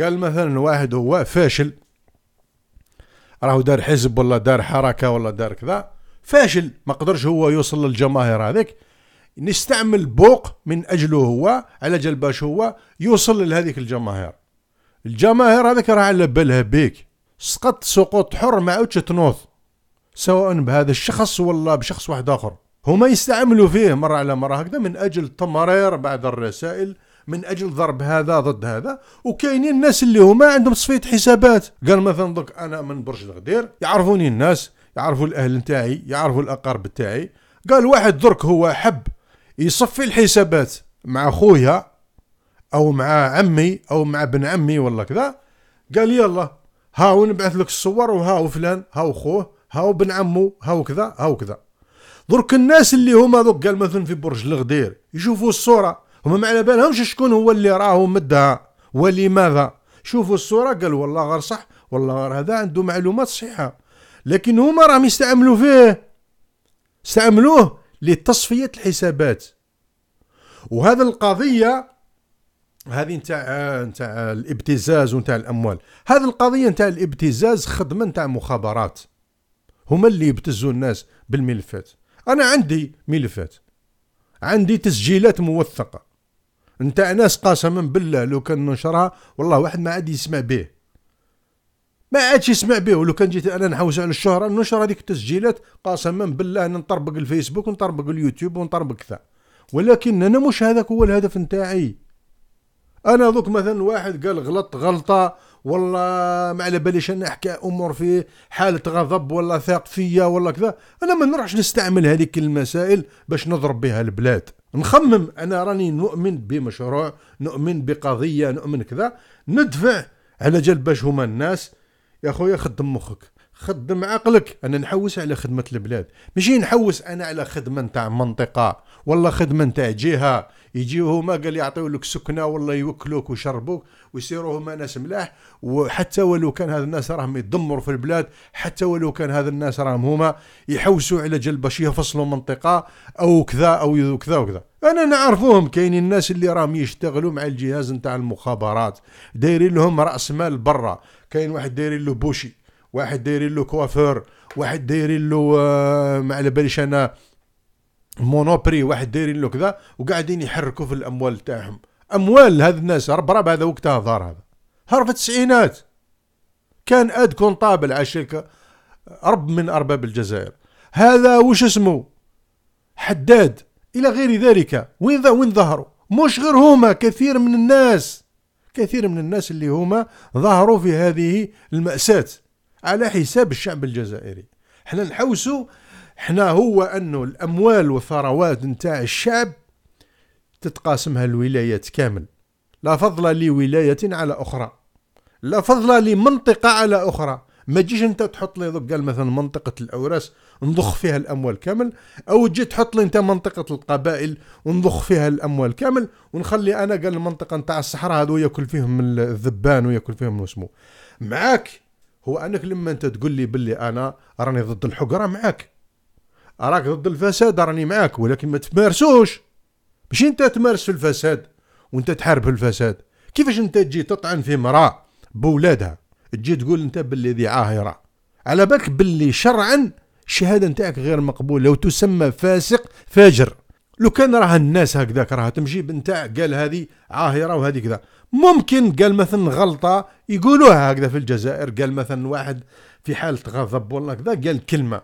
قال مثلا واحد هو فاشل راهو دار حزب ولا دار حركه ولا دار كذا فاشل ما قدرش هو يوصل للجماهير هذيك نستعمل بوق من اجله هو على جال باش هو يوصل لهذيك الجماهير الجماهير هذيك راه على بالها بيك سقط سقوط حر ما عادش تنوض سواء بهذا الشخص ولا بشخص واحد اخر هما يستعملوا فيه مرة على مرة هكذا من أجل تمرير بعض الرسائل من اجل ضرب هذا ضد هذا وكاينين الناس اللي هما عندهم صفيه حسابات قال مثلا دوك انا من برج الغدير يعرفوني الناس يعرفوا الاهل نتاعي يعرفوا الاقارب نتاعي قال واحد درك هو حب يصفي الحسابات مع خويا او مع عمي او مع ابن عمي ولا كذا قال يلا هاو نبعث لك الصور وهاو فلان هاو خوه هاو بن عمو هاو كذا هاو كذا درك الناس اللي هما دوك قال مثلا في برج الغدير يشوفوا الصوره هما ما على بالهمش شكون هو اللي راهو مدها ولماذا شوفوا الصوره قال والله غير صح والله غير هذا عنده معلومات صحيحه لكن هما راهم يستعملوا فيه استعملوه لتصفيه الحسابات وهذا القضيه هذه نتاع نتاع الابتزاز ونتاع الاموال هذه القضيه نتاع الابتزاز خدمه نتاع مخابرات هما اللي يبتزوا الناس بالملفات انا عندي ملفات عندي تسجيلات موثقه نتاع ناس قسما بالله لو كان ننشرها والله واحد ما عاد يسمع به ما عادش يسمع به ولو كان جيت انا نحوس على الشهره ننشر هذيك التسجيلات قسما بالله نطربق الفيسبوك ونطربق اليوتيوب ونطربق كذا ولكن انا مش هذاك هو الهدف نتاعي انا دوك مثلا واحد قال غلط غلطه والله ما على باليش انا احكي امور في حاله غضب ولا ثاق فيا ولا كذا انا ما نروحش نستعمل هذيك المسائل باش نضرب بها البلاد نخمم انا راني نؤمن بمشروع نؤمن بقضيه نؤمن كذا ندفع على جال باش هما الناس يا خويا خدم مخك خدم عقلك انا نحوس على خدمه البلاد ماشي نحوس انا على خدمه نتاع منطقه ولا خدمه نتاع جهه يجيو هما قال يعطيو لك سكنه ولا يوكلوك ويشربوك ويصيروا هما ناس ملاح وحتى ولو كان هذا الناس راهم يدمروا في البلاد حتى ولو كان هذا الناس راهم هما يحوسوا على جلب باش يفصلوا منطقه او كذا او كذا وكذا انا نعرفوهم كاينين الناس اللي راهم يشتغلوا مع الجهاز نتاع المخابرات دايرين لهم راس مال برا كاين واحد دايرين له بوشي واحد دايرين له كوافور واحد دايرين له آه، ما على باليش انا مونوبري واحد دايرين له كذا وقاعدين يحركوا في الاموال تاعهم اموال هذ الناس رب هذا وقتها ظهر هذا ظهر في التسعينات كان اد كونطابل على شركه رب من ارباب الجزائر هذا وش اسمه حداد الى غير ذلك وين ذا وين ظهروا مش غير هما كثير من الناس كثير من الناس اللي هما ظهروا في هذه المأساة على حساب الشعب الجزائري حنا نحوسوا حنا هو انه الاموال والثروات نتاع الشعب تتقاسمها الولايات كامل لا فضل لولاية على أخرى لا فضل لمنطقة على أخرى ما تجيش انت تحط لي قال مثلا منطقة الأوراس نضخ فيها الأموال كامل أو تجي تحط لي انت منطقة القبائل ونضخ فيها الأموال كامل ونخلي أنا قال المنطقة نتاع الصحراء هذو ياكل فيهم الذبان وياكل فيهم الوسمو معاك هو انك لما انت تقول لي باللي انا راني ضد الحقره معاك راك ضد الفساد راني معاك ولكن ما تمارسوش باش انت تمارس في الفساد وانت تحارب في الفساد كيفاش انت تجي تطعن في امراه بولادها تجي تقول انت باللي ذي عاهره على بالك باللي شرعا الشهاده نتاعك غير مقبوله وتسمى فاسق فاجر لو كان راه الناس هكذاك راه تمشي بنتاع قال هذه عاهره وهذه كذا ممكن قال مثلا غلطه يقولوها هكذا في الجزائر قال مثلا واحد في حاله غضب ولا كذا قال كلمه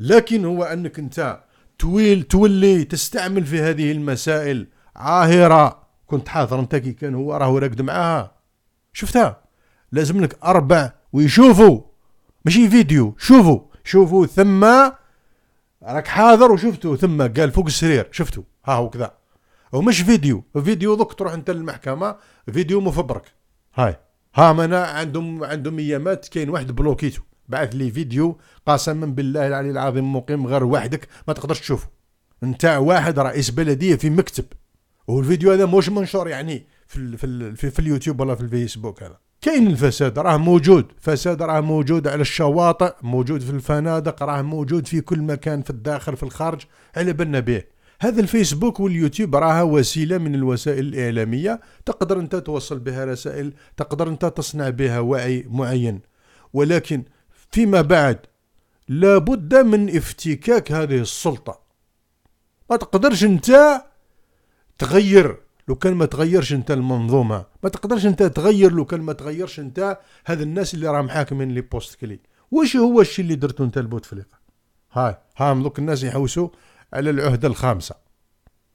لكن هو انك انت تويل تولي تستعمل في هذه المسائل عاهره كنت حاضر انت كي كان هو راهو راقد معاها شفتها لازم لك اربع ويشوفوا ماشي فيديو شوفوا شوفوا ثم راك حاضر وشفته ثم قال فوق السرير شفته ها هو كذا ومش فيديو فيديو دوك تروح انت للمحكمه فيديو مفبرك هاي ها منا عندهم عندهم ايامات كاين واحد بلوكيتو بعث لي فيديو قسما بالله العلي العظيم مقيم غير وحدك ما تقدرش تشوفه انت واحد رئيس بلديه في مكتب والفيديو هذا مش منشور يعني في ال في, في, في اليوتيوب ولا في الفيسبوك هذا كاين الفساد راه موجود فساد راه موجود على الشواطئ موجود في الفنادق راه موجود في كل مكان في الداخل في الخارج على بالنا به هذا الفيسبوك واليوتيوب راها وسيله من الوسائل الاعلاميه تقدر انت توصل بها رسائل تقدر انت تصنع بها وعي معين ولكن فيما بعد لابد من افتكاك هذه السلطه ما تقدرش انت تغير لو كان ما تغيرش انت المنظومه ما تقدرش انت تغير لو كان ما تغيرش انت هذا الناس اللي راهم حاكمين لي بوست كلي واش هو الشيء اللي درتو انت لبوتفليقه هاي هام دوك الناس يحوسوا على العهده الخامسه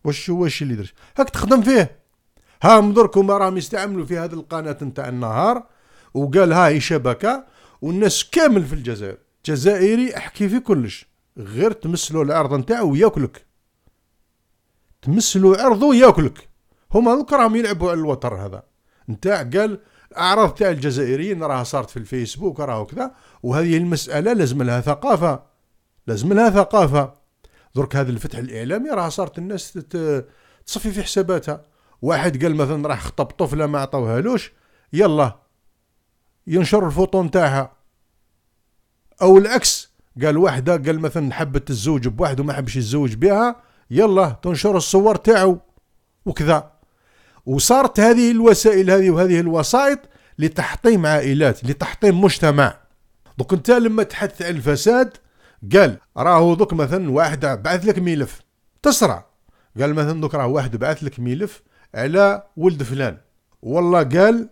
واش هو الشيء اللي درت هاك تخدم فيه هام دركم راهم يستعملوا في هذه القناه نتاع النهار وقال هاي شبكه والناس كامل في الجزائر جزائري احكي في كلش غير تمسلو العرض نتاعو وياكلك تمسلو عرضو وياكلك هما دوكا راهم يلعبوا على الوتر هذا نتاع قال الاعراض تاع الجزائريين راها صارت في الفيسبوك راهو كذا وهذه المساله لازم لها ثقافه لازم لها ثقافه درك هذا الفتح الاعلامي راه صارت الناس تصفي في حساباتها واحد قال مثلا راح خطب طفله ما عطوهالوش يلا ينشر الفوطو نتاعها او العكس قال واحدة قال مثلا حبت الزوج بواحد وما حبش يتزوج بها يلا تنشر الصور تاعو وكذا وصارت هذه الوسائل هذه وهذه الوسائط لتحطيم عائلات لتحطيم مجتمع دوك انت لما تحدث عن الفساد قال راهو دوك مثلا واحد بعث لك ملف تسرع قال مثلا دوك راه واحد بعث لك ملف على ولد فلان والله قال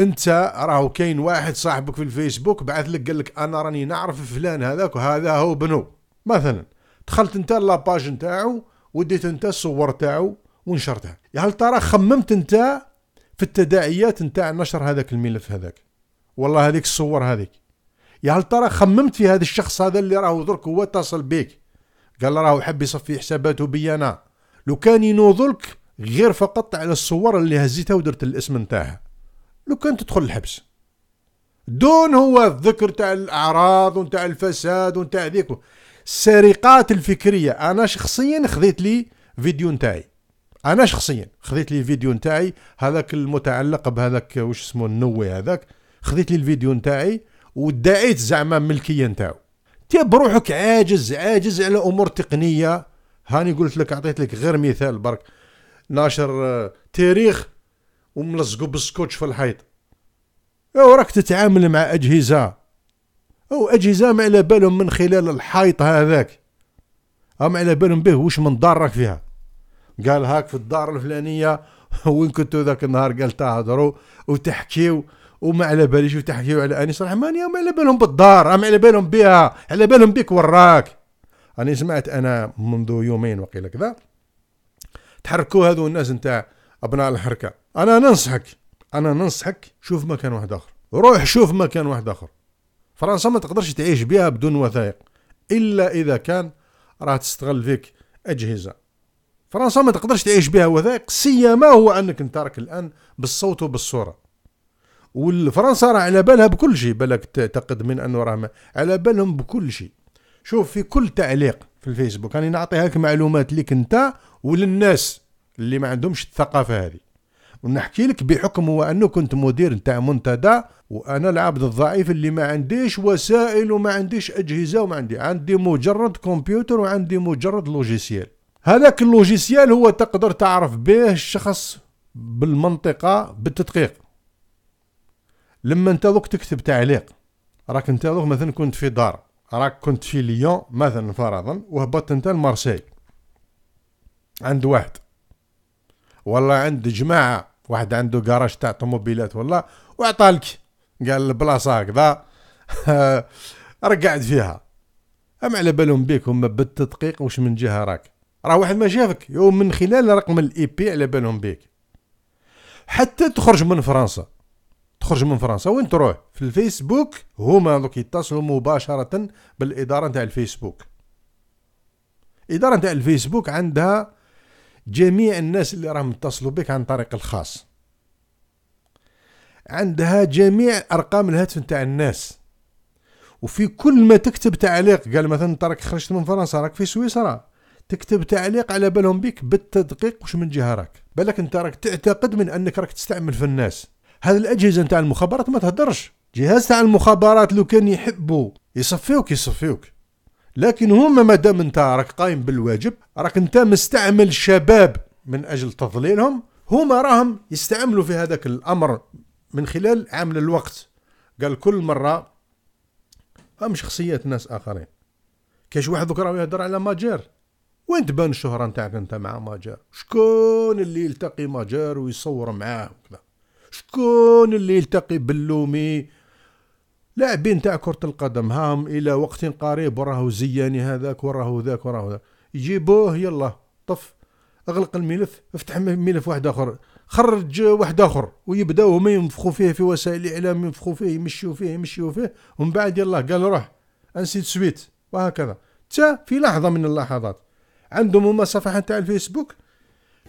انت راهو كاين واحد صاحبك في الفيسبوك بعث لك قال لك انا راني نعرف فلان هذاك وهذا هو بنو مثلا دخلت انت لاباج نتاعو وديت انت الصور تاعو ونشرتها يا يعني هل ترى خممت انت في التداعيات نتاع نشر هذاك الملف هذاك والله هذيك الصور هذيك يا يعني هل ترى خممت في هذا الشخص هذا اللي راهو درك هو اتصل بيك قال راهو يحب يصفي حساباته بي انا لو كان ينوضلك غير فقط على الصور اللي هزيتها ودرت الاسم نتاعها لو كان تدخل الحبس دون هو الذكر تاع الاعراض ونتاع الفساد ونتاع ذيك السرقات الفكريه انا شخصيا خذيت لي فيديو نتاعي انا شخصيا خذيت لي الفيديو نتاعي هذاك المتعلق بهذاك وش اسمه النوي هذاك خذيت لي الفيديو نتاعي ودعيت زعما ملكيه نتاعو انت بروحك عاجز عاجز على امور تقنيه هاني قلت لك اعطيت لك غير مثال برك ناشر آه، تاريخ وملصقو بالسكوتش في الحيط او راك تتعامل مع اجهزه او اجهزه ما على بالهم من خلال الحيط هذاك ما على بالهم به وش من ضار راك فيها قال هاك في الدار الفلانيه وين كنتوا ذاك النهار قال تهضروا وتحكيو وما على باليش وتحكيو على اني صراحه ماني ما على بالهم بالدار ما على بالهم بها على بالهم بك وراك راني سمعت انا منذ يومين وقيل كذا تحركوا هذو الناس نتاع ابناء الحركه انا ننصحك انا ننصحك شوف مكان واحد اخر روح شوف مكان واحد اخر فرنسا ما تقدرش تعيش بها بدون وثائق الا اذا كان راح تستغل فيك اجهزه فرنسا ما تقدرش تعيش بها وثائق سيما هو انك راك الان بالصوت وبالصوره والفرنسا راه على بالها بكل شيء بالك تعتقد من انه راه على بالهم بكل شيء شوف في كل تعليق في الفيسبوك راني يعني نعطيهاك معلومات ليك انت وللناس اللي ما عندهمش الثقافه هذه ونحكي لك بحكم هو انه كنت مدير نتاع منتدى وانا العبد الضعيف اللي ما عنديش وسائل وما عنديش اجهزه وما عندي عندي مجرد كمبيوتر وعندي مجرد لوجيسيال هذاك اللوجيسيال هو تقدر تعرف به الشخص بالمنطقة بالتدقيق لما انت دوك تكتب تعليق راك انت دوك مثلا كنت في دار راك كنت في ليون مثلا فرضا وهبطت انت لمارسيل عند واحد ولا عند جماعة واحد عنده كراج تاع طوموبيلات ولا وعطالك قال البلاصة هكذا راك فيها ام على بالهم بيك هما بالتدقيق واش من جهة راك راه واحد ما شافك يوم من خلال رقم الاي بي على بالهم بك حتى تخرج من فرنسا تخرج من فرنسا وين تروح في الفيسبوك هما دوك يتصلوا مباشره بالاداره نتاع الفيسبوك الاداره نتاع الفيسبوك عندها جميع الناس اللي راهم يتصلوا بك عن طريق الخاص عندها جميع ارقام الهاتف نتاع الناس وفي كل ما تكتب تعليق قال مثلا ترك خرجت من فرنسا راك في سويسرا تكتب تعليق على بالهم بك بالتدقيق وش من جهه راك بالك انت راك تعتقد من انك راك تستعمل في الناس هذه الاجهزه نتاع المخابرات ما تهدرش جهاز تاع المخابرات لو كان يحبوا يصفيوك يصفيوك لكن هما ما دام انت راك قايم بالواجب راك انت مستعمل شباب من اجل تضليلهم هما راهم يستعملوا في هذاك الامر من خلال عامل الوقت قال كل مره هم شخصيات ناس اخرين كاش واحد ذكر يهدر على ماجير وين تبان الشهرة نتاعك انت مع ماجر شكون اللي يلتقي ماجر ويصور معاه وكذا شكون اللي يلتقي باللومي لاعبين تاع كرة القدم هام إلى وقت قريب وراهو زياني هذاك وراهو ذاك وراهو ذاك يجيبوه يلا طف اغلق الملف افتح ملف واحد آخر خرج واحد آخر ويبداو هما ينفخوا فيه في وسائل الإعلام ينفخوا فيه يمشيو فيه يمشيو فيه ومن بعد يلا قال روح انسي سويت وهكذا تا في لحظة من اللحظات عندهم هما صفحه نتاع الفيسبوك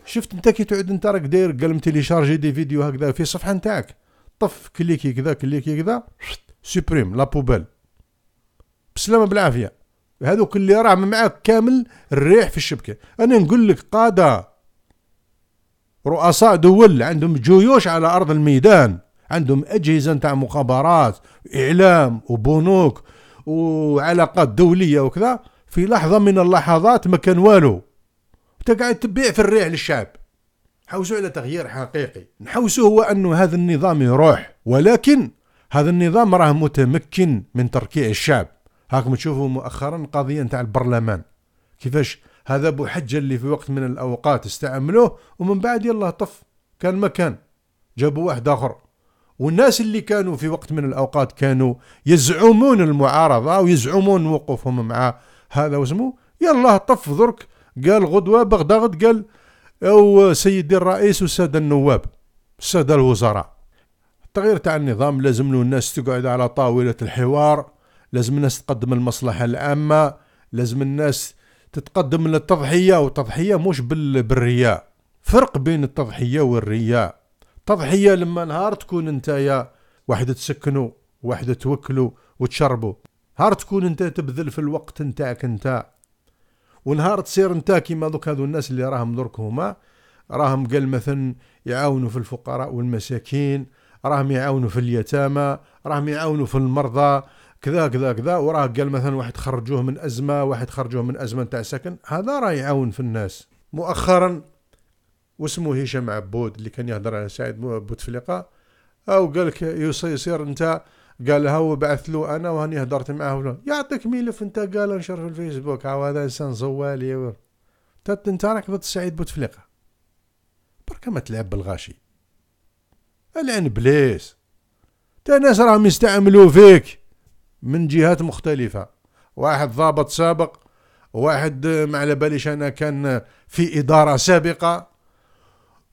شفت انت كي تعود انت راك داير قلم تيليشارجي دي فيديو هكذا في الصفحه نتاعك طف كليكي كذا كليكي كذا سوبريم لا بوبال بسلامه بالعافيه هذوك اللي راه معاك كامل الريح في الشبكه انا نقول لك قاده رؤساء دول عندهم جيوش على ارض الميدان عندهم اجهزه نتاع مخابرات اعلام وبنوك وعلاقات دوليه وكذا في لحظة من اللحظات ما كان والو انت قاعد تبيع في الريع للشعب حوسوا على تغيير حقيقي نحوسوا هو أنه هذا النظام يروح ولكن هذا النظام راه متمكن من تركيع الشعب هاكم تشوفوا مؤخرا قضية نتاع البرلمان كيفاش هذا ابو حجة اللي في وقت من الأوقات استعملوه ومن بعد يلا طف كان مكان جابوا واحد آخر والناس اللي كانوا في وقت من الأوقات كانوا يزعمون المعارضة ويزعمون وقوفهم مع هذا وسمو يلاه طف درك قال غدوه بغداد قال او سيدي الرئيس والساده النواب الساده الوزراء التغيير تاع النظام لازم له الناس تقعد على طاوله الحوار لازم الناس تقدم المصلحه العامه لازم الناس تتقدم للتضحيه والتضحيه مش بالرياء فرق بين التضحيه والرياء التضحيه لما نهار تكون يا واحد تسكنوا واحد توكلوا وتشربوا نهار تكون انت تبذل في الوقت نتاعك انت ونهار تصير انت كيما دوك هذو الناس اللي راهم درك هما راهم قال مثلا يعاونوا في الفقراء والمساكين راهم يعاونوا في اليتامى راهم يعاونوا في المرضى كذا كذا كذا وراه قال مثلا واحد خرجوه من ازمه واحد خرجوه من ازمه نتاع سكن هذا راه يعاون في الناس مؤخرا واسمه هشام عبود اللي كان يهضر على سعيد بوتفليقه او قال لك يصير انت قال هو بعث له انا وهني هدرت معاه يعطيك ملف انت قال انشر في الفيسبوك عاو هذا انسان زوالي انت راك ضد سعيد بوتفليقه برك ما تلعب بالغاشي العن بليس تا ناس راهم يستعملوا فيك من جهات مختلفه واحد ضابط سابق واحد آه، ما على باليش انا كان آه، في اداره سابقه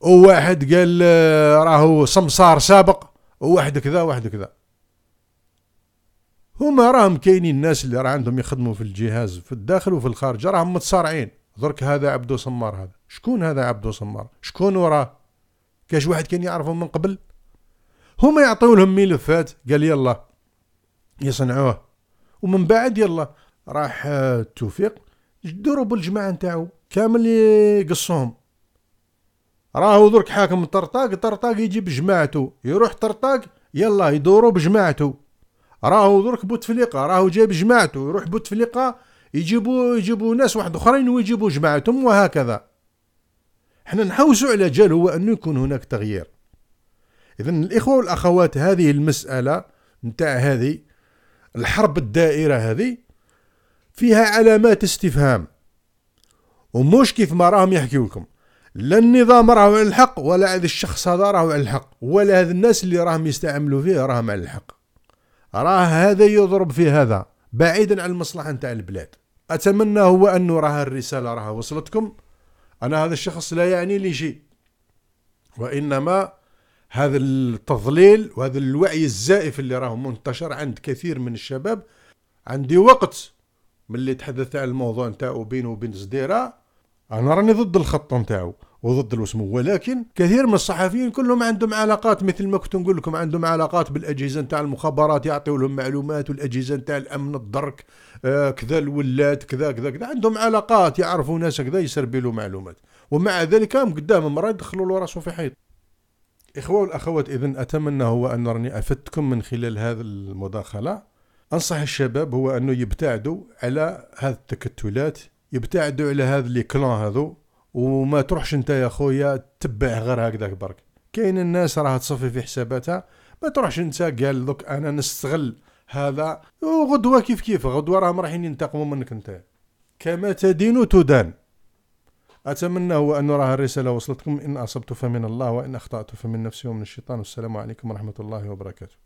وواحد قال آه، راهو سمسار سابق وواحد كذا واحد كذا هما راهم كاينين الناس اللي راه عندهم يخدموا في الجهاز في الداخل وفي الخارج راهم متصارعين درك هذا عبدو سمار هذا شكون هذا عبدو سمار شكون وراه كاش واحد كان يعرفه من قبل هما يعطيو لهم ملفات قال يلا يصنعوه ومن بعد يلا راح التوفيق آه، دوروا بالجماعه نتاعو كامل يقصهم راهو درك حاكم طرطاق طرطاق يجيب جماعته يروح طرطاق يلا يدوروا بجماعته راهو درك بوتفليقه راهو جايب جماعته يروح بوتفليقه يجيبوا يجيبوا ناس واحد اخرين ويجيبوا جماعتهم وهكذا احنا نحوسوا على جال هو انه يكون هناك تغيير اذا الاخوه والاخوات هذه المساله نتاع هذه الحرب الدائره هذه فيها علامات استفهام ومش كيف ما راهم يحكيو لكم لا النظام راهو على الحق ولا هذا الشخص هذا راهو على الحق ولا هذ الناس اللي راهم يستعملوا فيه راهم على الحق راه هذا يضرب في هذا بعيدا عن المصلحه نتاع البلاد اتمنى هو انه راه الرساله راه وصلتكم انا هذا الشخص لا يعني لي شيء وانما هذا التضليل وهذا الوعي الزائف اللي راه منتشر عند كثير من الشباب عندي وقت ملي تحدثت عن الموضوع نتاعو بينه وبين صديره انا راني ضد الخط نتاعو وضد الوسمو ولكن كثير من الصحفيين كلهم عندهم علاقات مثل ما كنت نقول لكم عندهم علاقات بالاجهزه نتاع المخابرات يعطيو لهم معلومات والاجهزه نتاع الامن الدرك آه، كذا الولات كذا كذا كذا عندهم علاقات يعرفوا ناس كذا يسربي له معلومات ومع ذلك قام قدام مرة يدخلوا له راسه في حيط إخوة والأخوات إذا أتمنى هو أن راني أفدتكم من خلال هذا المداخلة أنصح الشباب هو أنه يبتعدوا على هذه التكتلات يبتعدوا على هذا لي هذو وما تروحش انت يا خويا تبع غير هكذاك برك كاين الناس راها تصفي في حساباتها ما تروحش انت قال لك انا نستغل هذا وغدوه كيف كيف غدوه راهم رايحين ينتقموا منك انت كما تدين تدان اتمنى هو ان راه الرساله وصلتكم ان اصبت فمن الله وان اخطات فمن نفسي ومن الشيطان والسلام عليكم ورحمه الله وبركاته